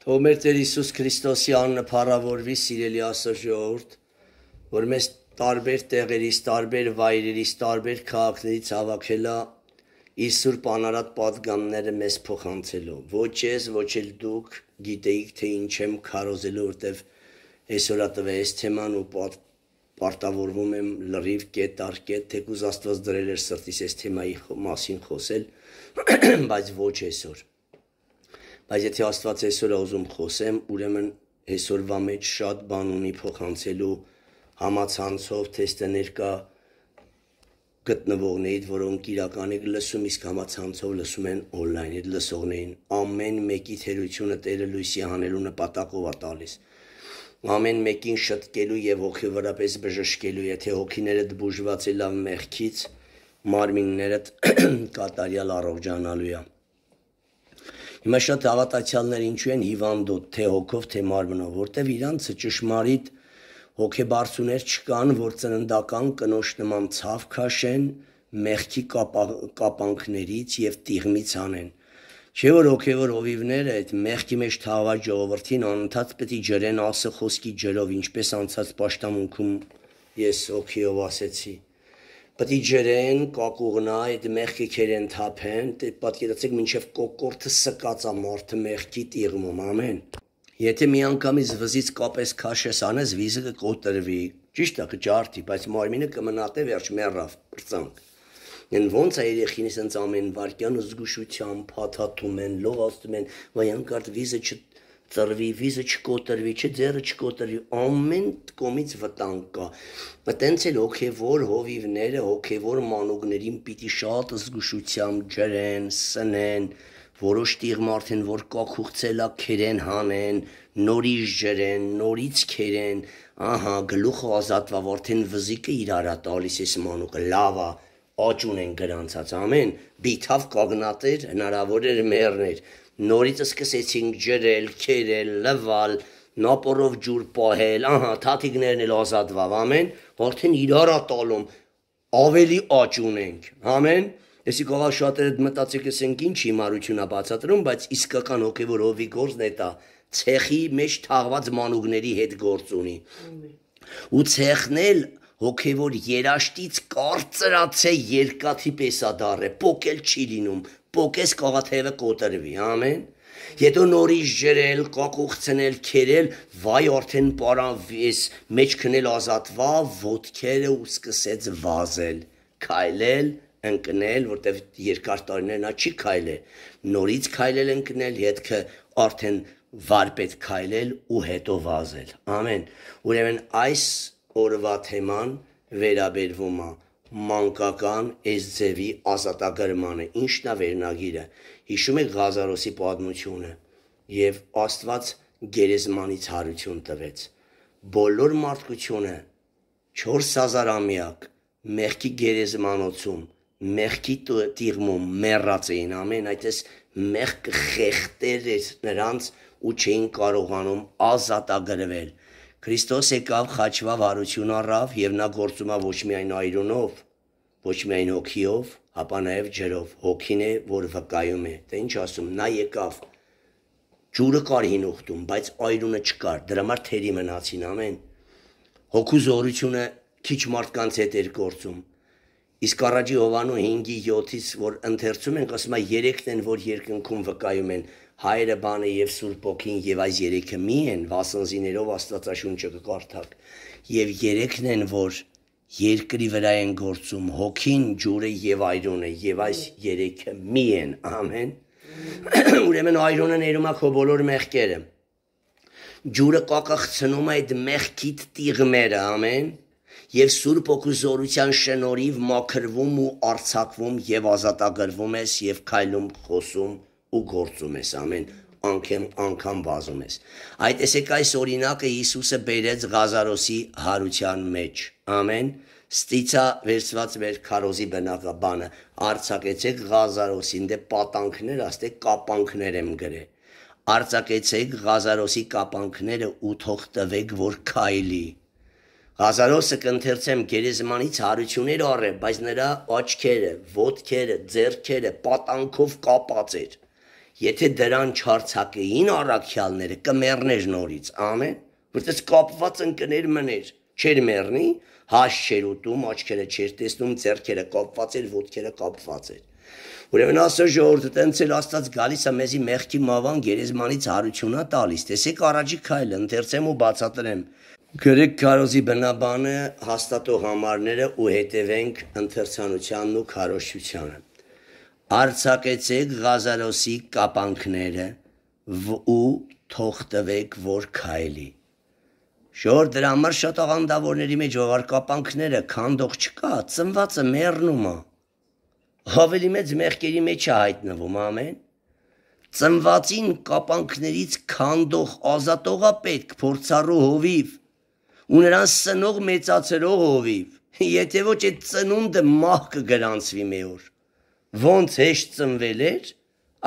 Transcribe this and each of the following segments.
Թող մեր Տեր Հիսուս Քրիստոսի անունը փառավորվի, սիրելի Աստծո ժողովուրդ, որ մեզ տարբեր տեղերից, տարբեր վայրերից, տարբեր քաղաքներից հավաքելա իր Սուրբ Անարատ պատգամները մեզ փոխանցելու։ Ոչ ես, ոչ էլ դուք գիտեիք, թե ինչ եմ քարոզելու, որտեվ այսօրա տվես թեման ու պատ, պարտավորվում եմ լրիվ կետ առ կետ, թեկուզ Աստված դրել էր սրտիս այս թեմայի մասին խոսել, բայց ոչ այսօր Բայց եթե Աստված այսօր ուզում խոսեմ, ուրեմն այսօրվա մեջ շատ բան ունի փոխանցելու համացանցով տեստներ կա գտնվողներից, որոնք իրական եք լսում, իսկ համացանցով լսում են on-line, այդ լսողներին ամեն մեկի թերությունը Տերը լույսի հանելու նպատակով է տալիս։ Ամեն մեկին շտկելու եւ հոգի վրա պես բժշկելու, եթե հոգիներդ բուժված է լավ մեղքից, մարմիններդ կատարյալ առողջանալու է։ Հիմա շատ հավատացյալներ ինչու են հիվանդոտ, թե հոգով, թե մարմնով, որտեվ իրանց ճշմարիտ հոգեբարձուներ չկան, որ ծննդական կնոջ նման ցավ քաշեն մեղքի կապանքներից եւ տիղմից անեն։ Չէ որ հոգևոր օվիվները այդ մեղքի մեջ թաղված ժողովրդին անընդհատ պետք է ջրեն ասը խոսքի ջրով, ինչպես անցած աշտամունքում ես հոգիով ասեցի պետք է ջրեն, կակուղնա, այդ մեղքի քերեն թափեն, պատկերացեք մինչև կոկորտը սկած է մարդը մեղքի տիղմում, ամեն։ Եթե մի անգամից վզից կապես քաշես անես, վիզը կկոտրվի։ Ճիշտ է, կջարդի, բայց մարմինը կմնա թե վերջ մեռավ, բրծանք։ Են ոնց է երեխին սենց ամեն վարքյան զգուշությամբ հաթաթում են, լող ասում են, վայ անկարդ վիզը չտ ծռվի, վիզը չկոտրվի, չձեռը չկոտրվի, ամեն կոմից վտանգ կա։ Այդտենց էլ հոգևոր հովիվները, հոգևոր մանուկներին պիտի շատ զգուշությամբ ջրեն, սնեն, որոշ տիղմ արդեն որ կակուղցելա քերեն հանեն, նորից ջրեն, նորից քերեն, ահա գլուխը ազատվա, որթեն վզիկը իրարա տալիս էս մանուկը, լավա, աճուն են գրանցած, ամեն բիթավ կագնատեր, հնարավոր էր մեռներ, նորից սկսեցինք ջրել, քերել, լվալ, նապորով ջուր պահել, ահա թաթիկներն էլ ազատվավ, ամեն, արդեն իրարա տալում ավելի աճ ունենք, ամեն։ Եսի գովա շատերը մտածեք ասենք ինչ հիմարությունա բացատրում, բայց իսկական հոգևոր հովի գործն է դա ցեխի մեջ թաղված մանուկների հետ գործ ունի։ Ու ցեխն էլ հոգևոր երաշտից կարծրաց է երկաթի պես ադառ է, փոքել չի լինում, պոկես կաղաթևը կոտրվի, ամեն։ Հետո նորից ջրել, կակուղցնել, քերել, վայ արդեն պարավ ես մեջ քնել ազատվա, ոտքերը ու սկսեց վազել, քայլել, ընկնել, որտեվ երկար տարիներ նա չի քայլե։ Նորից քայլել ընկնել, հետքը արդեն վարպետ քայլել ու հետո վազել։ Ամեն։ Ուրեմն այս օրվա թեման վերաբերվում է մանկական այս ձևի ազատագրմանը, ինչն է վերնագիրը, հիշում եք Ղազարոսի պատմությունը եւ Աստված գերեզմանից հարություն տվեց։ Բոլոր մարդկությունը 4000 ամյակ մեղքի գերեզմանոցում, մեղքի տիղմում մեռած էին ամեն, այդպես մեղքը խեղտեր էր նրանց ու չէին կարողանում ազատագրվել։ Քրիստոս եկավ խաչվա վարություն առավ եւ նա գործում է ոչ միայն այրունով, ոչ միայն հոգիով, ապա նաեւ ջրով։ Հոգին է, որ վկայում է։ Դե ինչ ասում, նա եկավ ջուրը կար հին ուխտում, բայց այրունը չկար։ Դրա համար թերի մնացին ամեն։ Հոգու զորությունը քիչ մարդկանց հետ էր գործում։ Իսկ առաջի Հովանու 5-ի 7-ից որ ընթերցում ենք, ասում է 3-ն են որ երկնքում վկայում են, հայրը բանը եւ Սուրբ Օքին եւ այս երեքը մի են վասնզիներով Աստվածաշունչը կկարդակ եւ երեքն են որ երկրի վրա են գործում հոգին, ջուրը եւ այրոնը եւ այս երեքը մի են ամեն ուրեմն այրոնը ներում է քո բոլոր մեղքերը ջուրը կակղցնում է այդ մեղքիդ տիղմերը ամեն եւ Սուրբ Օգու զորության շնորհիվ մաքրվում ու արցակվում եւ ազատագրվում ես եւ քայլում խոսում ու գործում ես ամեն անգամ անգամ վազում ես։ Այդ տեսեք այս օրինակը Հիսուսը բերեց Ղազարոսի հարության մեջ։ Ամեն ստիցա վերցված մեր քարոզի բնակաբանը արցակեցեք Ղազարոսին դե պատանքներ աստե կապանքներ եմ գրե։ Արցակեցեք Ղազարոսի կապանքները ու թող տվեք որ քայլի։ Ղազարոսը կընթերցեմ գերեզմանից հարություններ առը, բայց նրա աչքերը, ոտքերը, ձեռքերը պատանքով կապած էր։ կապ Եթե դրան չարցակեին առաքյալները կմեռներ նորից, ամեն, որտես կապված ընկներ մներ, չեր մեռնի, հաշ չեր ուտում, աչքերը չեր տեսնում, ձեռքերը կապված էր, ոտքերը կապված էր։ Ուրեմն ասա ժողովուրդը տենց էլ աստված գալիս է մեզի մեղքի մավան գերեզմանից հարությունա տալիս։ Տեսեք առաջի քայլը ընթերցեմ ու բացատրեմ։ Գրեք քարոզի բնաբանը հաստատող համարները ու հետևենք ընթերցանությանն ու քարոշչությանը։ Արցակեցեք Ղազարոսի կապանքները ու թող տվեք որ քայլի։ Շոր դրա համար շատ աղանդավորների մեջ ողարկապանքները քանդող չկա, ծնվածը մեռնում է։ Ավելի մեծ մեղքերի մեջ է հայտնվում ամեն։ Ծնվածին կապանքներից քանդող ազատողա պետք փորձառու հովիվ ու նրան սնող մեծացրող հովիվ։ Եթե ոչ այդ ծնունդը մահ կգրանցվի մի օր ոնց հեշտ ծնվել էր,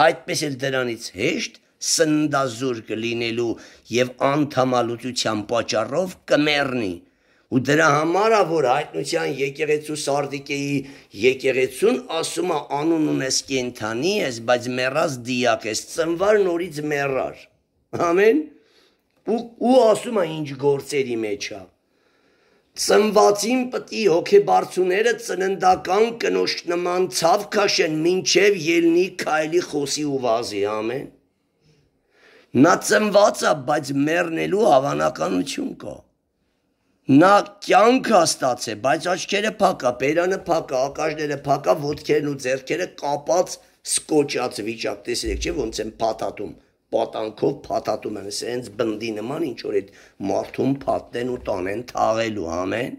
այդպես էլ դրանից հեշտ սնդազուր կլինելու եւ անթամալուծության պատճառով կմեռնի ու դրա համար է որ հայտնության եկեղեցու Սարդիկեի եկեղեցուն ասում է անուն ունես կենթանի ես բայց մեռած դիակ ես ծնվար նորից մեռար ամեն ու ու ասում է ինչ գործերի մեջ է ծնվածին պտի հոգեբարձուները ծննդական կնոջ նման ցավ քաշեն մինչև ելնի քայլի խոսի ու վազի ամեն նա ծնված է բայց մեռնելու հավանականություն կա նա կյանք հաստաց է բայց աչքերը փակա բերանը փակա ակաժները փակա ոդքերն ու ձեռքերը կապած սկոճած վիճակ տեսեք չէ ոնց են փաթաթում պատանքով փաթաթում են, սենց բնդի նման ինչ որ այդ մարդուն փաթեն ու տանեն թաղելու, ամեն։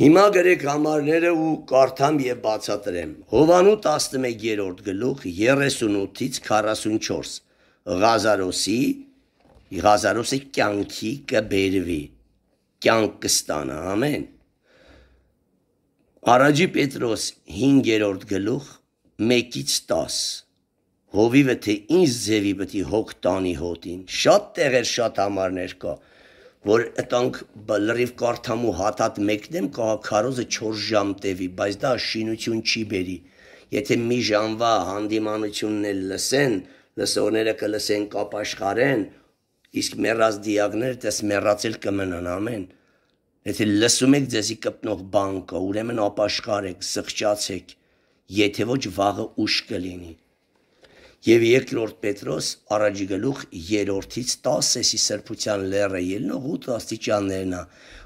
Հիմա գրեք համարները ու կարդամ եւ բացատրեմ։ Հովանու 11-րդ գլուխ 38-ից 44 Ղազարոսի Ղազարոսի կյանքի կբերվի։ Կյանք կստանա, ամեն։ Արաջի Պետրոս 5-րդ գլուխ 1-ից 10 հովիվը թե ինչ ձևի պետք է հոգ տանի հոտին։ Շատ տեղեր, շատ համարներ կա, որ այտանք լրիվ կարթամու հատատ մեկնեմ կա քարոզը 4 ժամ տևի, բայց դա շինություն չի բերի։ Եթե մի ժամվա հանդիմանությունն էլ լսեն, լսողները կլսեն կապաշխարեն, իսկ մեռած դիագները դες մեռածել կմնան ամեն։ Եթե լսում եք ձեզի կպնող բան կա, ուրեմն ապաշխարեք, սղճացեք, եթե ոչ վաղը ուշ կլինի։ Եվ երկրորդ Պետրոս առաջի գլուխ 3-ից 10 էսի սրբության լերը ելնող 8 աստիճաններն է։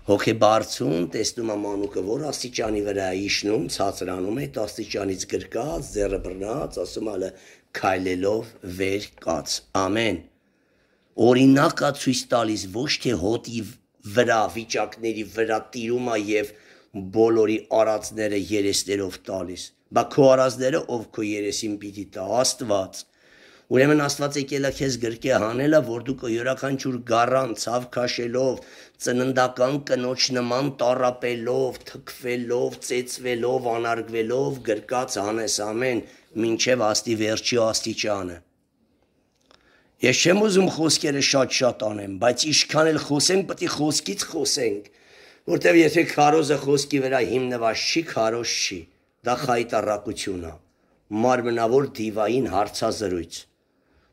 Հոգեբարձուն տեսնում է մանուկը, որ աստիճանի վրա է իշնում, ցածրանում է, աստիճանից գրկած, ձեռը բռնած, ասում ալը քայլելով վեր կաց։ Ամեն։ Օրինակա ցույց տալիս ոչ թե հոտի վրա վիճակների վրա տիրումա եւ բոլորի արածները երեսներով տալիս Բա քո արազները ով քո երեսին պիտի տա Աստված։ Ուրեմն Աստված եկել է քեզ գրկե հանելա, որ դու յուրաքանչյուր գառան ցավ քաշելով, ծննդական կնոջ նման տարապելով, թքվելով, ծեծվելով, անարգվելով գրկած հանես ամեն, ինչև աստի վերջի աստիճանը։ Ես չեմ ուզում խոսքերը շատ-շատ անեմ, բայց ինչքան էլ խոսենք, պետք է խոսքից խոսենք, որտեվ եթե քարոզը խոսքի վրա հիմնված չի, քարոզ չի։ Դա խայտարակություն է, մարմնավոր դիվային հարցազրույց,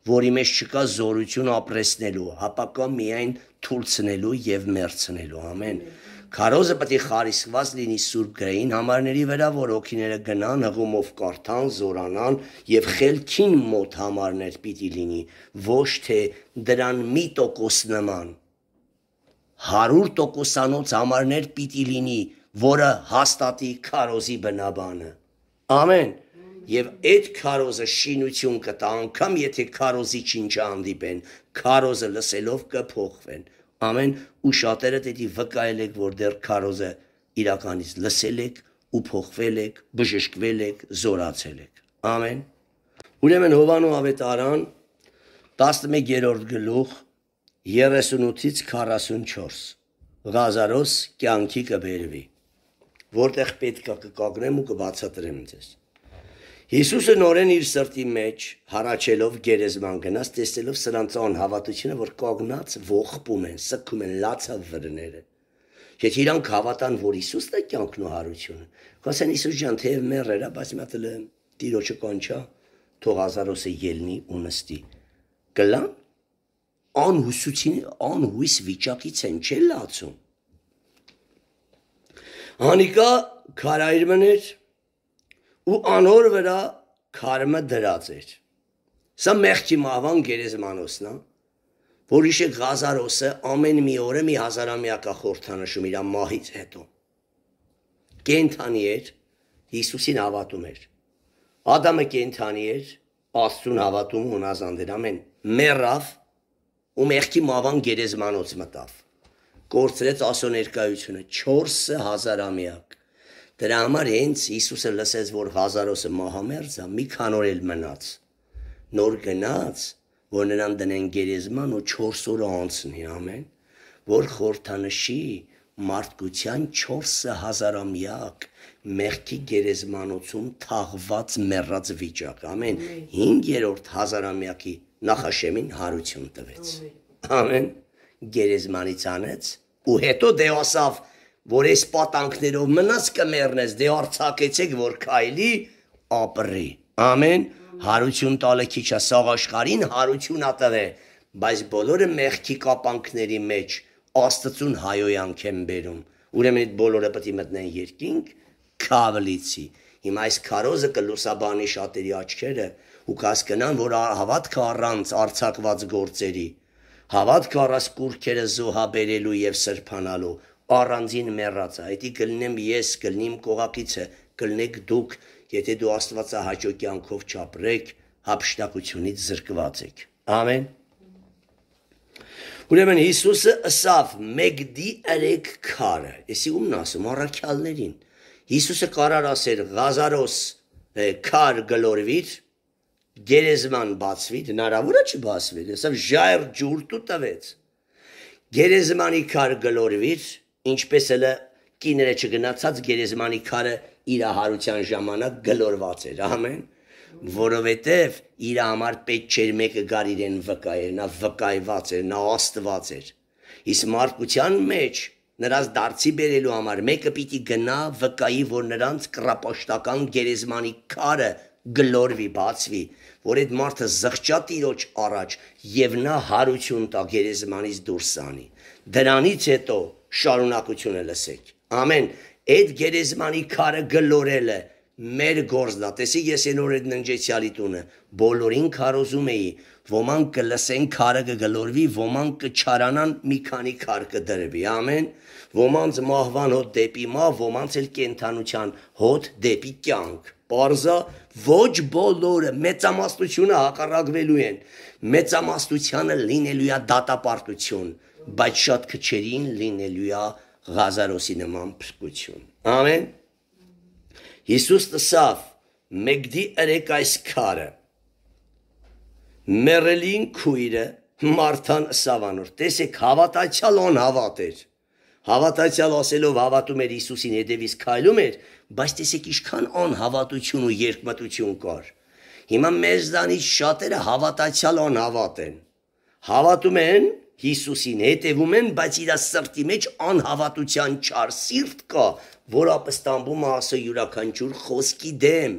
որի մեջ չկա զորություն ապրեսնելու, հապակա միայն թուլցնելու եւ մերցնելու, ամեն։ Քարոզը պետք է խարիսված լինի Սուրբ Գրեին համարների վրա, որ օքիները գնան, հղումով կարդան, զորանան եւ խելքին մոտ համարներ պիտի լինի, ոչ թե դրան մի տոկոս նման 100% համարներ պիտի լինի որը հաստատի քարոզի բնաբանը։ Ամեն։ Եվ այդ քարոզը շինություն կտա, անգամ եթե քարոզի չհանդիպեն, քարոզը լսելով կփոխվեն։ Ամեն ու շատերը դեպի վկայել եք, որ դեռ քարոզը իրականից լսել եք ու փոխվել եք, բժշկվել եք, զորացել եք։ Ամեն։ Ուրեմն Հովանո ավետարան 11-րդ գլուխ 38-ից 44 Ղազարոս կյանքի կբերվի որտեղ պետքա կկանգնեմ ու կբացատրեմ ձեզ։ Հիսուսը նորեն իր սրտի մեջ հառաչելով գերեզման գնաց, տեսելով սրանց անհավատությունը, որ կանգնած ողբում են, սկում են լացավ վրները։ Եթե իրանք հավատան, որ Հիսուսն է կյանքն ու հարությունը, կասեն Հիսուս ջան, թեև մեռեր, բայց մի հատ էլ տիրոջը կանչա, թող Ազարոսը ելնի ու նստի։ Գլան անհուսուցին, անհույս վիճակից են չէ լացում։ Հանիկա քարայր մներ ու անոր վրա քարմը դրած էր։ Սա մեղքի մահվան գերեզմանոցն է, որ իշե Ղազարոսը ամեն մի օրը մի հազարամյակա խորթանշում իր մահից հետո։ Կենթանի էր, Հիսուսին հավատում էր։ Ադամը կենթանի էր, Աստծուն հավատում ունազանդեր ամեն մեռավ ու մեղքի մահվան գերեզմանոց մտավ կորցրեց ասո ներկայությունը 4000 ամյակ։ Դրա համար հենց Հիսուսը լսեց, որ Հազարոսը մահամերձ է, մի քանոր էլ մնաց։ Նոր գնաց, որ նրան դնեն գերեզման ու 4 օր անցնի, ամեն, որ խորթանշի մարդկության 4000 ամյակ մեղքի գերեզմանոցում թաղված մեռած վիճակ։ Ամեն 5-րդ հազարամյակի նախաշեմին հարություն տվեց։ Ամեն։ Ամեն գերեզմանից անեց ու հետո դե ասավ, որ այս պատանքներով մնաց կմեռնես, դե արցակեցեք, որ քայլի ապրի։ Ամեն հարություն տալը քիչ է սաղ աշխարհին հարություն ատվե, բայց բոլորը մեղքի կապանքների մեջ աստծուն հայոյանք են բերում։ Ուրեմն այդ բոլորը պետք է մտնեն երկինք քավլիցի։ Հիմա այս քարոզը կլուսաբանի շատերի աչքերը ու կհասկանան, որ հավատքը առանց արցակված գործերի հավատք առած կուրքերը զոհաբերելու եւ սրբանալու առանձին մեռածը այդի կլինեմ ես կլինեմ կողակիցը կլնեք դուք եթե դու աստվածահաճո կյանքով չապրեք հապշտակությունից զրկված եք ամեն Ուրեմն Հիսուսը ըսավ մեկդի երեք քարը։ Էսի ումն ասում առաքյալներին։ Հիսուսը կարար ասեր Ղազարոս քար գլորվիր, գերեզման բացվի, հնարավոր է չբացվի, ասավ ժայր ջուր դու տվեց։ Գերեզմանի քար գլորվիր, ինչպես էլ կիները չգնացած գերեզմանի քարը իր հարության ժամանակ գլորված էր, ամեն, որովհետև իր համար պետք չէր մեկը գար իրեն վկայեր, նա վկայված էր, նա աստված էր։ Իսկ մարդկության մեջ նրանց դարձի բերելու համար մեկը պիտի գնա վկայի, որ նրանց կրապաշտական գերեզմանի քարը գլորվի, բացվի, որ այդ մարդը զղջատիրոջ առաջ եւ նա հարություն տա գերեզմանից դուրս անի։ Դրանից հետո շարունակությունը լսեք։ Ամեն, այդ գերեզմանի քարը գլորելը մեր գործն է։ Տեսի ես այն օրը ննջեցյալի տունը բոլորին քարոզում էի, ոմանք կլսեն քարը կգլորվի, ոմանք կչարանան մի քանի քար կդրվի։ Ամեն, ոմանց մահվան հոտ դեպի մահ, ոմանց էլ կենթանության հոտ դեպի կյանք։ Պարզա ոչ բոլորը մեծամասնությունը հակառակվելու են։ Մեծամասնությանը լինելու է դատապարտություն, բայց շատ քչերին լինելու է Ղազարոսի նման փրկություն։ Ամեն։ Հիսուս տսավ մեկդի արեք այս քարը։ Մերելին քույրը Մարթան Սավանոր, տեսեք հավատացյալ on հավատեր։ Հավատացյալ ասելով հավատում էր Հիսուսին, հետևից քայլում էր, Բայց տեսեք ինչքան անհավատություն ու երկմտություն կար։ Հիմա մեզ դանից շատերը հավատացյալ անհավատ են։ Հավատում են Հիսուսին, հետևում են, բայց իր սրտի մեջ անհավատության չար սիրտ կա, որ ապստամբում ասո յուրաքանչյուր խոսքի դեմ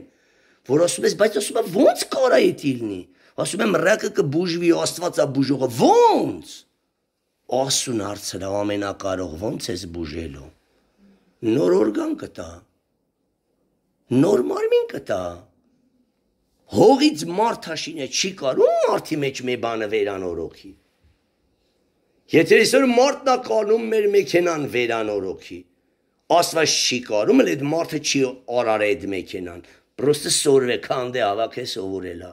որ ասում ես, բայց ասում եմ ո՞նց կարա էդ իլնի։ Ասում եմ ռակը կբուժվի Աստվածա բուժողը, ո՞նց։ Ասուն հարցրա ամենակարող ո՞նց ես բուժելու։ Նոր օրգան կտա նոր մարմին կտա։ Հողից մարդ հաշինը չի կարող մարդի մեջ մի բանը վերանորոգի։ Եթե այսօր մարդն է կանում մեր մեքենան վերանորոգի, աստված չի կարում, էլ այդ մարդը չի արար այդ մեքենան, պրոստը սորը քանդե ավակ է սովորելա։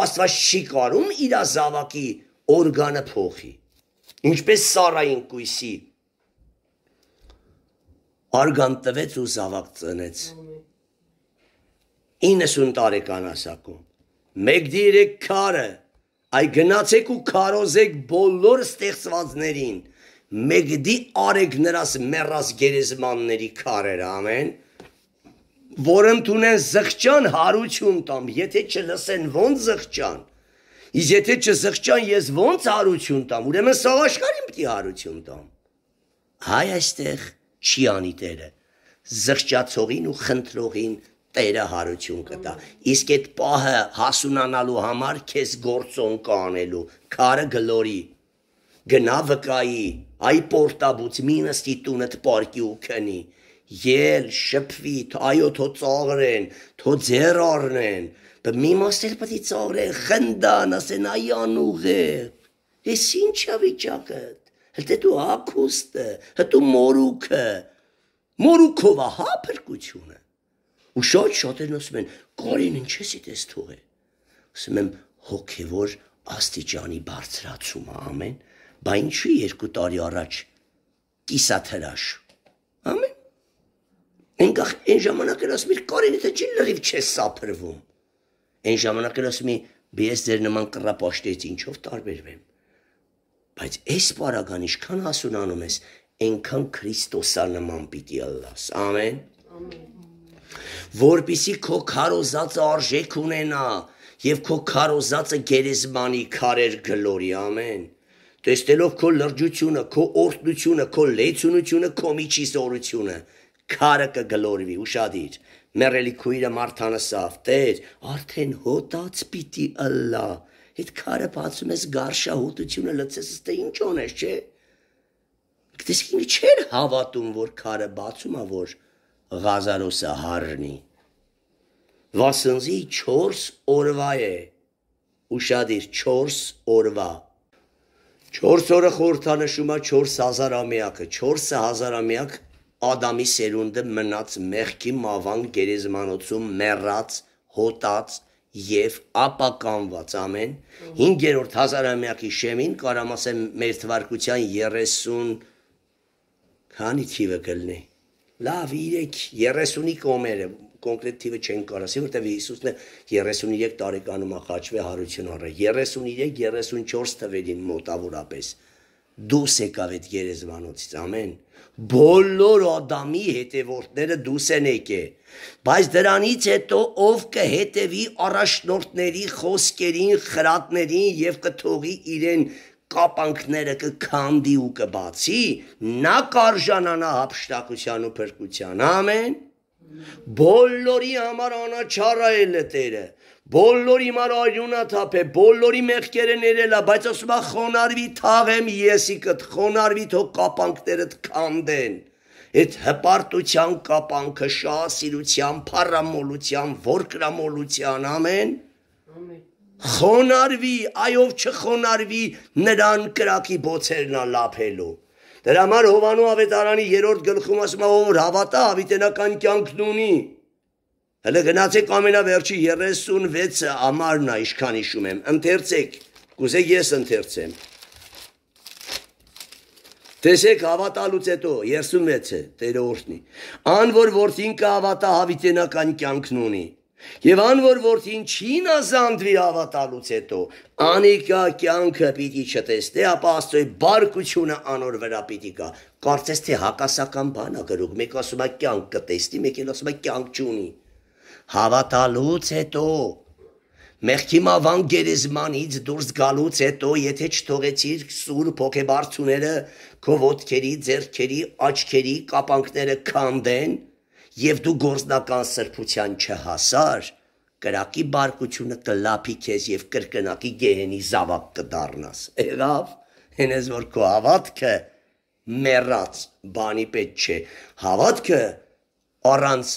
Աստված չի կարում իր ազավակի օրգանը փոխի։ Ինչպես Սարային կույսի արգան տվեց ու զավակ ծնեց։ Ամեն 90 տարեկան հասակում։ Մեկ դիրեք քարը, այ գնացեք ու քարոզեք բոլոր ստեղծվածներին։ Մեկ դի արեք նրանց մեռած գերեզմանների քարերը, ամեն որըն տունեն զղջան հարություն տամ, եթե չլսեն ոնց զղջան։ Իսկ եթե չզղջան, ես ոնց հարություն տամ, ուրեմն սաղ աշխարհին պիտի հարություն տամ։ Հայ այստեղ չի անի Տերը։ Զղջացողին ու խնդրողին Տերը հարություն կտա։ Իսկ այդ պահը հասունանալու համար քեզ գործոն կանելու, քարը գլորի, գնա վկայի, այ պորտաբուց մի նստի տունդ պարկի ու քնի։ Ել շփվի, այո, թո ծաղրեն, թո ձեր առնեն։ Բը մի մասեր պետք է ծաղրեն, խնդան, ասեն այ անուղ է։ Էս ինչա վիճակը։ Հələ դու ակուստը, հələ դու մորուքը։ Մորուքով հա փրկությունը ու շատ շատերն ասում են Կարեն ինչես իտես թողե ասում եմ հոգևոր աստիճանի բարձրացումը ամեն բա ինչի երկու տարի առաջ կիսաթրաշ ամեն Ենքախ այն ժամանակ էլ ասում էր Կարեն եթե չի լրիվ չես սափրվում այն ժամանակ էլ ասում է ես ձեր նման կռապաշտից ինչով տարբերվեմ բայց այս պարագան ինչքան հասունանում ես, այնքան Քրիստոսանման պիտի լաս։ Ամեն։ Ամեն որբիսի քո քարոզածը արժեք ունենա եւ քո քարոզածը գերեզմանի քարեր գլորի ամեն տեստելով քո լրջությունը քո օրհնությունը քո լեցունությունը քո միջի զորությունը քարը կգլորվի ուշադիր մեռելի քույրը մարտանասավ տեր արդեն հոտած պիտի ըլլա այդ քարը բացում ես գարշահոտությունը լցես թե ինչ օնես չէ դեսքինը չէր հավատում որ քարը բացում ա որ Ղազարոսը հառնի։ Վասնզի 4 օրվա է։ Ուշադիր 4 օրվա։ 4 օրը խորհրդանշում է 4000 ամյակը, 4000 ամյակ Ադամի սերունդը մնաց մեղքի մավան գերեզմանոցում մեռած, հոտած եւ ապականված ամեն 5-րդ հազարամյակի շեմին կարամասը մեր թվարկության 30 քանի թիվը կլնի լավ 3 30-ի կոմերը կոնկրետ թիվը չեն կարասի, որտեվ Հիսուսն է 33 տարեկանում ախաչվե հարություն առը, 33-34 թվերին մոտավորապես։ Դուս եկավ այդ երեզմանոցից, ամեն։ Բոլոր Ադամի հետևորդները դուս են եկե։ Բայց դրանից հետո ով կհետևի առաջնորդների խոսքերին, խրատներին եւ կթողի իրեն կապանքները կքանդի ու կբացի, նա կարժանանա հապշտակության ու փրկության։ Ամեն։ Բոլորի համար անաչարայել է Տերը։ Բոլորի համար արյունա թափ է, բոլորի մեղքերը ներել է, բայց ասում է խոնարհվի թաղեմ եսիկդ, խոնարհվի թո կապանքներդ քանդեն։ Այդ հպարտության կապանքը շահ սիրության, փառամոլության, որկրամոլության, ամեն։ Ամեն խոնարվի, այով չխոնարվի նրան կրակի բոցերն ալափելու։ Դրա համար Հովանու ավետարանի 3-րդ գլխում ասում է, ով հավատա հավիտենական կյանքն ունի։ Հələ գնացեք ամենավերջի 36-ը ամառն է, ինչքան հիշում եմ։ Ընթերցեք, կուզեք ես ընթերցեմ։ Տեսեք հավատալուց հետո 36-ը, Տերը օրհնի։ Ան որ որդին կհավատա հավիտենական կյանքն ունի։ Եվ ան որ որդին չին ազանդվի հավատալուց հետո, անիկա կյանքը պիտի չտեսնե, ապա աստծոյ բարկությունը անոր վրա պիտի կա։ Կարծես թե հակասական բան է գրում, մեկ ասում է կյանք կտեսնի, մեկ էլ ասում է կյանք չունի։ Հավատալուց հետո Մեղքի մավան գերեզմանից դուրս գալուց հետո, եթե չթողեցիր սուր փոքեբարցուները քո ոտքերի, ձեռքերի, աչքերի կապանքները քանդեն, եւ դու գործնական սրբության չհասար, կրակի բարկությունը կլափի քեզ եւ կրկնակի գեհենի զավակ կդառնաս։ Եղավ, հենես որ քո հավատքը մեռած բանի պետք չէ։ Հավատքը առանց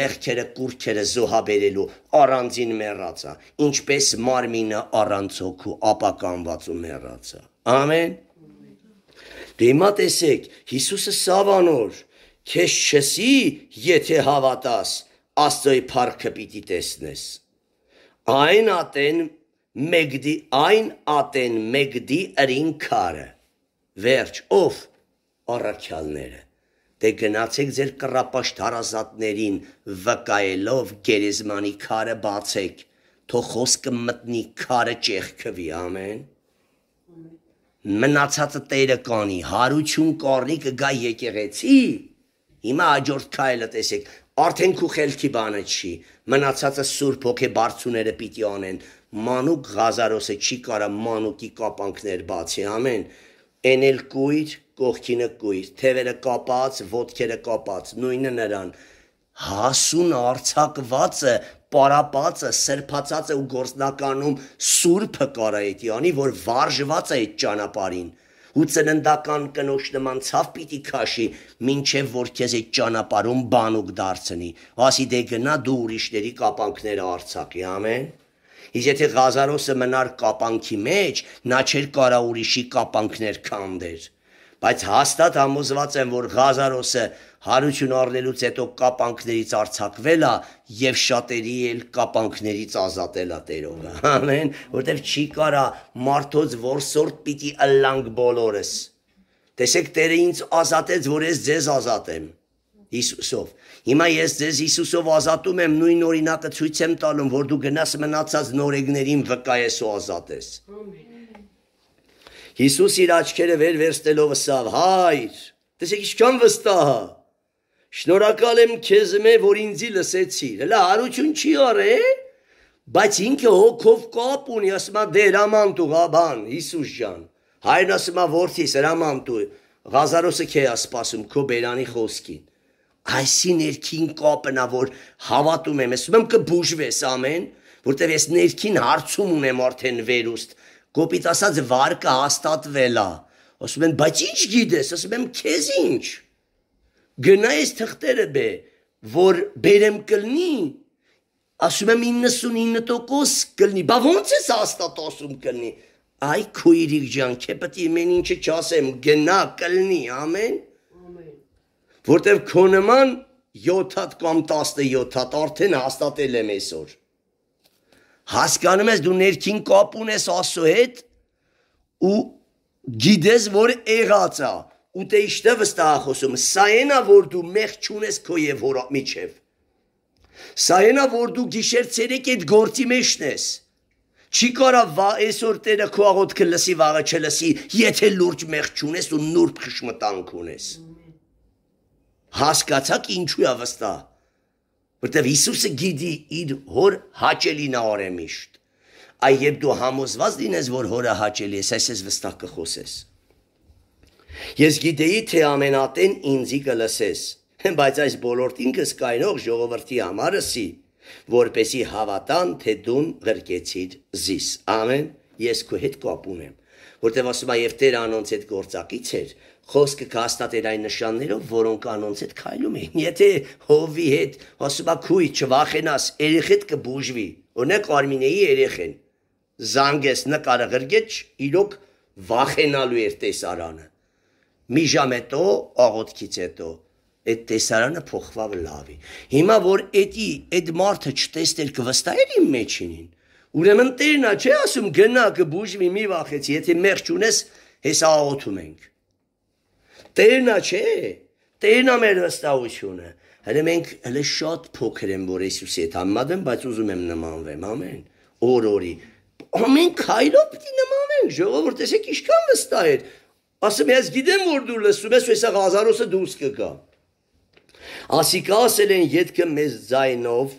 մեղքերը կուրքերը զոհաբերելու առանձին մեռածա ինչպես մարմինը առանց հոգու ապականված ու մեռածա ամեն դու դե հիմա տեսեք Հիսուսը սավանոր քեզ չսի, եթե հավատաս, Աստծոյի փառքը պիտի տեսնես։ Այն ատեն մեկդի, այն ատեն մեկդի ըրին քարը։ Վերջ, ով առաքյալները։ Դե գնացեք ձեր կռապաշ տարազատներին վկայելով գերեզմանի քարը բացեք, թող խոսքը մտնի քարը ճեղքվի, ամեն։ Մնացածը Տերը կանի, հարություն կառնի կգա եկեղեցի, Հիմա հաջորդ քայլը տեսեք, արդեն քու խելքի բանը չի։ Մնացածը Սուրբ Հոգե բարձուները պիտի անեն։ Մանուկ Ղազարոսը չի կարա մանուկի կապանքներ բացի, ամեն։ Էն էլ կույր, կողքինը կույր, թևերը կապած, ոտքերը կապած, նույնը նրան։ Հասուն արցակվածը, պարապածը, սրբացածը ու գործնականում Սուրբը կարա էտի անի, որ վարժված է այդ ճանապարհին ու ծննդական կնոջ նման ցավ պիտի քաշի, ինչև որ քեզ այդ ճանապարհում բանուկ դարձնի։ Ասի դե գնա դու ուրիշների կապանքները արցակի, ամեն։ Իսկ եթե Ղազարոսը մնար կապանքի մեջ, նա չէր կարա ուրիշի կապանքներ քանդեր բայց հաստատ համոզված եմ, որ Ղազարոսը հարություն առնելուց հետո կապանքներից արցակվել է եւ շատերի էլ կապանքներից ազատել է Տերովը։ Ամեն, որտեվ չի կարա մարդոց որսորտ պիտի ըլլանք բոլորս։ Տեսեք Տերը ինձ ազատեց, որ ես ձեզ ազատեմ։ Հիսուսով։ Հիմա ես ձեզ Հիսուսով ազատում եմ, նույն օրինակը ցույց եմ տալում, որ դու գնաս մնացած նորեգներին վկայես ու ազատես։ Ամեն։ Հիսուս իր աչքերը վեր վերստելով ասավ. Հայր, տեսեք ինչքան վստահ է։ Շնորհակալ եմ քեզ մե, որ ինձի լսեցիր։ Հլա արություն չի արե, բայց ինքը հոգով կապ ունի, ասում է դեր ամանտու ղաբան, Հիսուս ջան։ Հայրն ասում է որդիս հրամանտու, Ղազարոսը քեզ է սպասում քո բերանի խոսքին։ Այսի ներքին կապնա, որ հավատում եմ, ասում եմ կբուժվես ամեն, որտեվ ես ներքին հարցում ունեմ արդեն վերուստ Կոպիտ ասած վարկը հաստատվել է։ Ասում են, բայց ի՞նչ գիտես, ասում եմ, քեզ ի՞նչ։ Գնա այս թղթերը բե, որ բերեմ կլնի, ասում եմ 99% կլնի։ Բա ո՞նց ես հաստատ ասում կլնի։ Այ քույրիկ ջան, քե պետք է մեն ինչը չասեմ, գնա կլնի, ամեն։ Ամեն։ Որտեվ քո նման 7 հատ կամ 17 հատ արդեն հաստատել եմ այսօր։ Հասկանում ես դու ներքին կապ ունես Աստծո հետ ու գիտես որ եղած է ու դե իշտը վստահախոսում սա ենա որ դու մեղ չունես քո եւ հորա միջև սա ենա որ դու գիշեր ցերեկ այդ գործի մեջն ես չի կարա այսօր տերը քո աղոթքը լսի վաղը չլսի եթե լուրջ մեղ չունես ու նուրբ խշմտանք ունես հասկացաք ինչու է վստահ Որտեվ Հիսուսը գիտի իր հոր հաճելին աորե միշտ։ Այ երբ դու համոզված լինես, որ հորը հաճելի ես, այս ես վստահ կխոսես։ Ես գիտեի, թե ամենատեն ինձի կլսես, բայց այս բոլորտ ինքս կայնող ժողովրդի համարսի, որպեսի հավատան, թե դուն գրկեցիր զիս։ Ամեն, ես քո հետ կապում եմ, որտեվ ասում եմ, եւ Տեր անոնց այդ գործակից էր, խոսքը կհաստատեր այն նշաններով, որոնք անոնց հետ քայլում էին։ Եթե հովի հետ հոսուբակույ չվախենաս, երեխեդ կբուժվի։ Օրինակ Արմինեի երեխեն զանգես նկարագրեց իրոք վախենալու էր տեսարանը։ Մի ժամ հետո, աղոթքից հետո այդ տեսարանը փոխվավ լավի։ Հիմա որ էդի այդ մարդը չտեսներ կվստահեր իմ մեջինին։ Ուրեմն տերնա չէ ասում գնա կբուժվի մի վախեցի, եթե մեղջ ունես, հեսա աղոթում ենք Տերնա չէ, տերնա մեր վստահությունը։ Հələ մենք հələ շատ փոքր եմ, որ Հիսուսի հետ համեմատեմ, բայց ուզում եմ նմանվեմ, ամեն։ Օր օրի ամեն քայլով պիտի նմանվենք, ժողովուրդ, տեսեք ինչքան վստահ էր։ Ասում ես գիտեմ, որ դու լսում ես, հեսա Ղազարոսը դուրս կգա։ Ասիկա ասել են յետքը մեզ ձայնով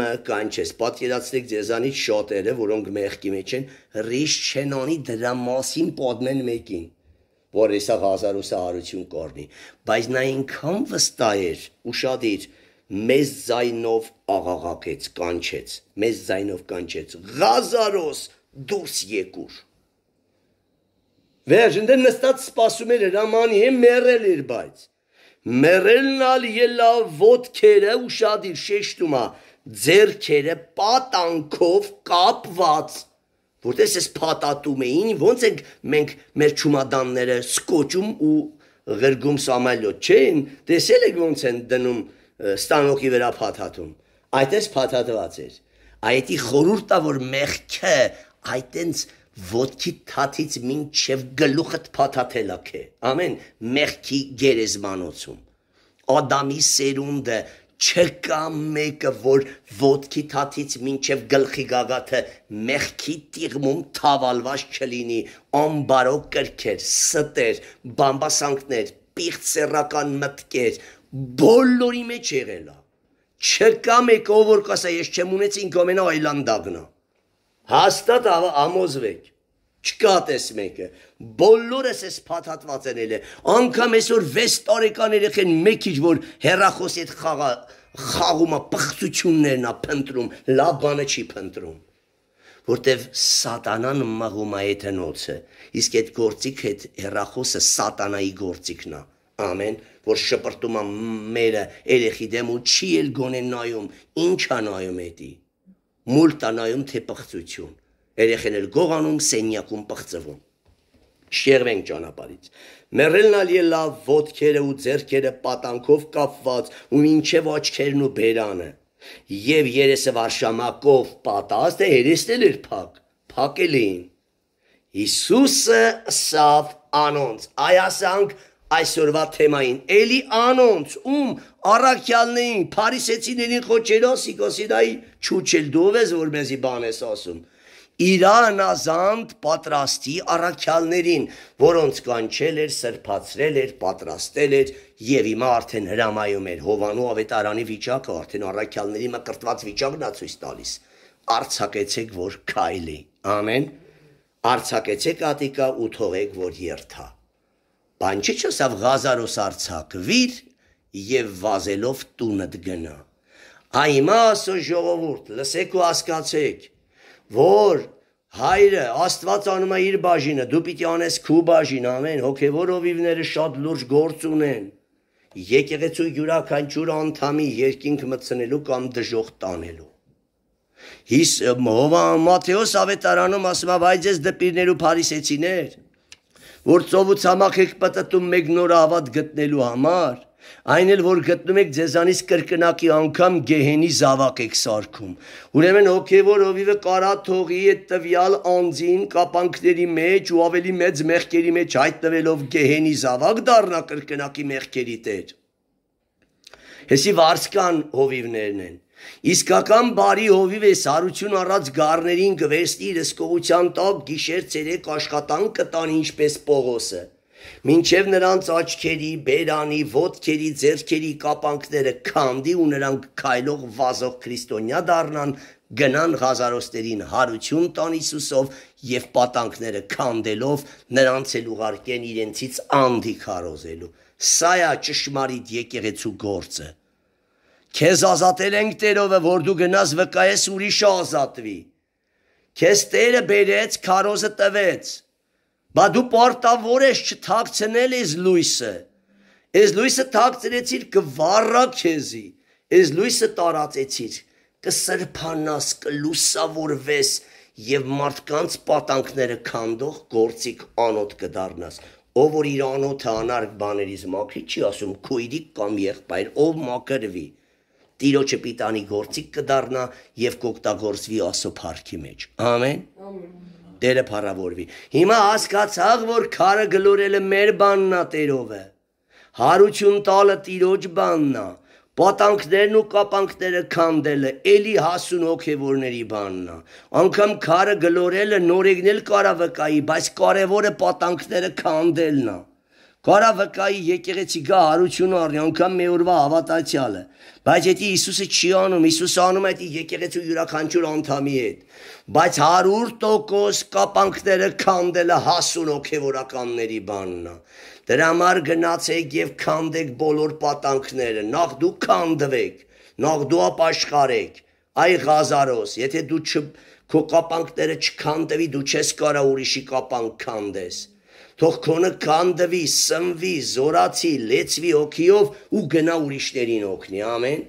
մը կանչես։ Պատկերացնեք ձեզանից շատերը, որոնք մեղքի մեջ են, ռիշ չեն անի դրա մասին պատմեն մեկին որ հեսավ հազարուսը հարություն կորնի, բայց նա ինքան վստահ էր ու շատ իր մեզ ձայնով աղաղակեց, կանչեց, մեզ ձայնով կանչեց, «Ղազարոս, դուրս եկուր»։ Վերջն դեն նստած սպասում էր Ռամանի հեմ մեռել էր, բայց մեռելն ալ ելա ոդքերը ու շատ իր շեշտումա, ձերքերը պատանքով կապված որտես էս փաթաթում էին, ոնց ենք մենք մեր ճումադանները սկոճում ու ղրգում սամալյոտ չեն, տեսել եք ոնց են դնում ստանոկի վրա փաթաթում։ Այդտես փաթաթված էր։ Այդի խորուրդա որ մեղքը այտենց ոդքի թաթից մինչև գլուխդ փաթաթելա քե։ Ամեն մեղքի գերեզմանոցում Ադամի սերունդը չկա մեկը, որ ոտքի թաթից մինչև գլխի գագաթը մեղքի տիղմում թավալված չլինի, ամբարոկ կրքեր, ստեր, բամբասանքներ, պիղծ սեռական մտքեր, բոլորի մեջ եղել է։ Չկա մեկը, որ կասա, ես չեմ ունեցին գոմենա այլանդագնա։ Հաստատ ամոզվեք չկա տես մեկը։ Բոլորս էս փաթաթված են ելել։ Անկամ այսօր 6 տարեկան երեխեն մեկիչ որ հերախոսի հետ խաղա խաղումը պղծություններն է փնտրում, լավ բանը չի փնտրում որտեվ սատանան մաղում է այդ հնոցը, իսկ այդ գործիք այդ հերախոսը սատանայի գործիքն է, ամեն, որ շպրտում է մերը էրեխի դեմ ու չի էլ գոնե նայում, ինչ է նայում էդի, մուլտ է նայում թե պղծություն, երեխեներ գողանում, սենյակում պղծվում։ Շեղվենք ճանապարից։ Մեռելն ալի է լավ ոտքերը ու ձերքերը պատանքով կապված ու ինչև աչքերն ու բերանը։ Եվ երեսը վարշամակով պատած, թե երեսնել էր փակ, փակել էին։ Հիսուսը սավ անոնց, այ ասանք այսօրվա թեմային, էլի անոնց, ում առակյալներին, պարիսեցիներին խոչերով, սիկոսիդայի չուչել դով ես, որ մեզի բան ես ասում, իրանազանդ պատրաստի առաքյալներին, որոնց կանչել էր, սրբացրել էր, պատրաստել էր եւ հիմա արդեն հրամայում էր Հովանու ավետարանի վիճակը, արդեն առաքյալների մկրտված վիճակն է ցույց տալիս։ Արցակեցեք, որ քայլի։ Ամեն։ Արցակեցեք ատիկա ու թողեք, որ երթա։ Բան չի չասավ Ղազարոս արցակվիր եւ վազելով տունդ գնա։ Այ հիմա ասո ժողովուրդ, լսեք ու հասկացեք որ հայրը Աստված անում է իր բաժինը, դու պիտի անես քո բաժին, ամեն հոգևոր ովիվները շատ լուրջ գործ ունեն։ Եկեղեցու յուրաքանչյուր անդամի երկինք մտցնելու կամ դժոխ տանելու։ Հիս Հովա Մատթեոս ավետարանում ասում է, բայց ես դպիրներու փարիսեցիներ, որ ծովու ցամաք եք պատտում մեկ նոր ավատ գտնելու համար, Այն էլ որ գտնում եք ձեզանից կրկնակի անգամ գեհենի զավակ եք սարքում։ Ուրեմն հոգևոր ովիվը կարա թողի այդ տվյալ անձին կապանքների մեջ ու ավելի մեծ մեղքերի մեջ հայտնվելով գեհենի զավակ դառնա կրկնակի մեղքերի տեր։ Հեսի վարսկան հովիվներն են։ Իսկական բարի հովիվ է սարություն առած գառներին գվեստի իր սկողության տակ գիշեր ցերեկ աշխատանք կտան ինչպես Պողոսը։ Մինչև նրանց աչքերի, բերանի, ոտքերի, ձեռքերի կապանքները քանդի ու նրանք քայլող վազող քրիստոնյա դառնան, գնան Ղազարոստերին հարություն տան Հիսուսով եւ պատանքները քանդելով նրանց էլ ուղարկեն իրենցից անդի քարոզելու։ Սա է ճշմարիտ եկեղեցու գործը։ Քեզ ազատել ենք Տերովը, որ դու գնաս վկայես ուրիշը ազատվի։ Քեզ Տերը բերեց, քարոզը տվեց Բա դու պարտավոր ես չթաքցնել այս լույսը։ Այս լույսը թաքցրեցիր կվառա քեզի։ Այս լույսը տարածեցիր, կսրփանաս, կլուսավորվես եւ մարդկանց պատանքները քանդող գործիկ անոթ կդառնաս ով որ իր անոթը անարգ բաներից մաքրի, չի ասում քույրիկ կամ եղբայր, ով մաքրվի։ Տիրոջը պիտանի գործիկ կդառնա եւ կօգտագործվի ասոփարքի մեջ։ Ամեն։ Ամեն դերը փառավորվի։ Հիմա հասկացավ, որ քարը գլորելը մեր բաննա Տերովը։ Հարություն տալը Տիրոջ բաննա։ Պատանքներն ու կապանքները քանդելը էլի հասուն հոգևորների բանն է։ Անկամ քարը գլորելը նորեգնել կարավկայի, բայց կարևորը պատանքները քանդելն է։ Կարավկայի եկեղեցի գա հարությունը առնի, անգամ մի օրվա հավատացյալը։ Բայց եթե Հիսուսը չի անում, Հիսուսը անում է դի եկեղեցու յուրաքանչյուր անդամի հետ։ Բայց 100% կապանքները քանդելը հասուն ոգևորականների բանն է։ Դրա համար գնացեք եւ քանդեք բոլոր պատանքները։ Նախ դու քանդվեք, նախ դու ապաշխարեք։ Այ Ղազարոս, եթե դու չ քո կապանքները չքանդվի, դու չես կարա ուրիշի կապանք քանդես։ չ թող քոնը կանդվի, սնվի, զորացի, լեցվի օքիով ու գնա ուրիշներին օգնի, ամեն։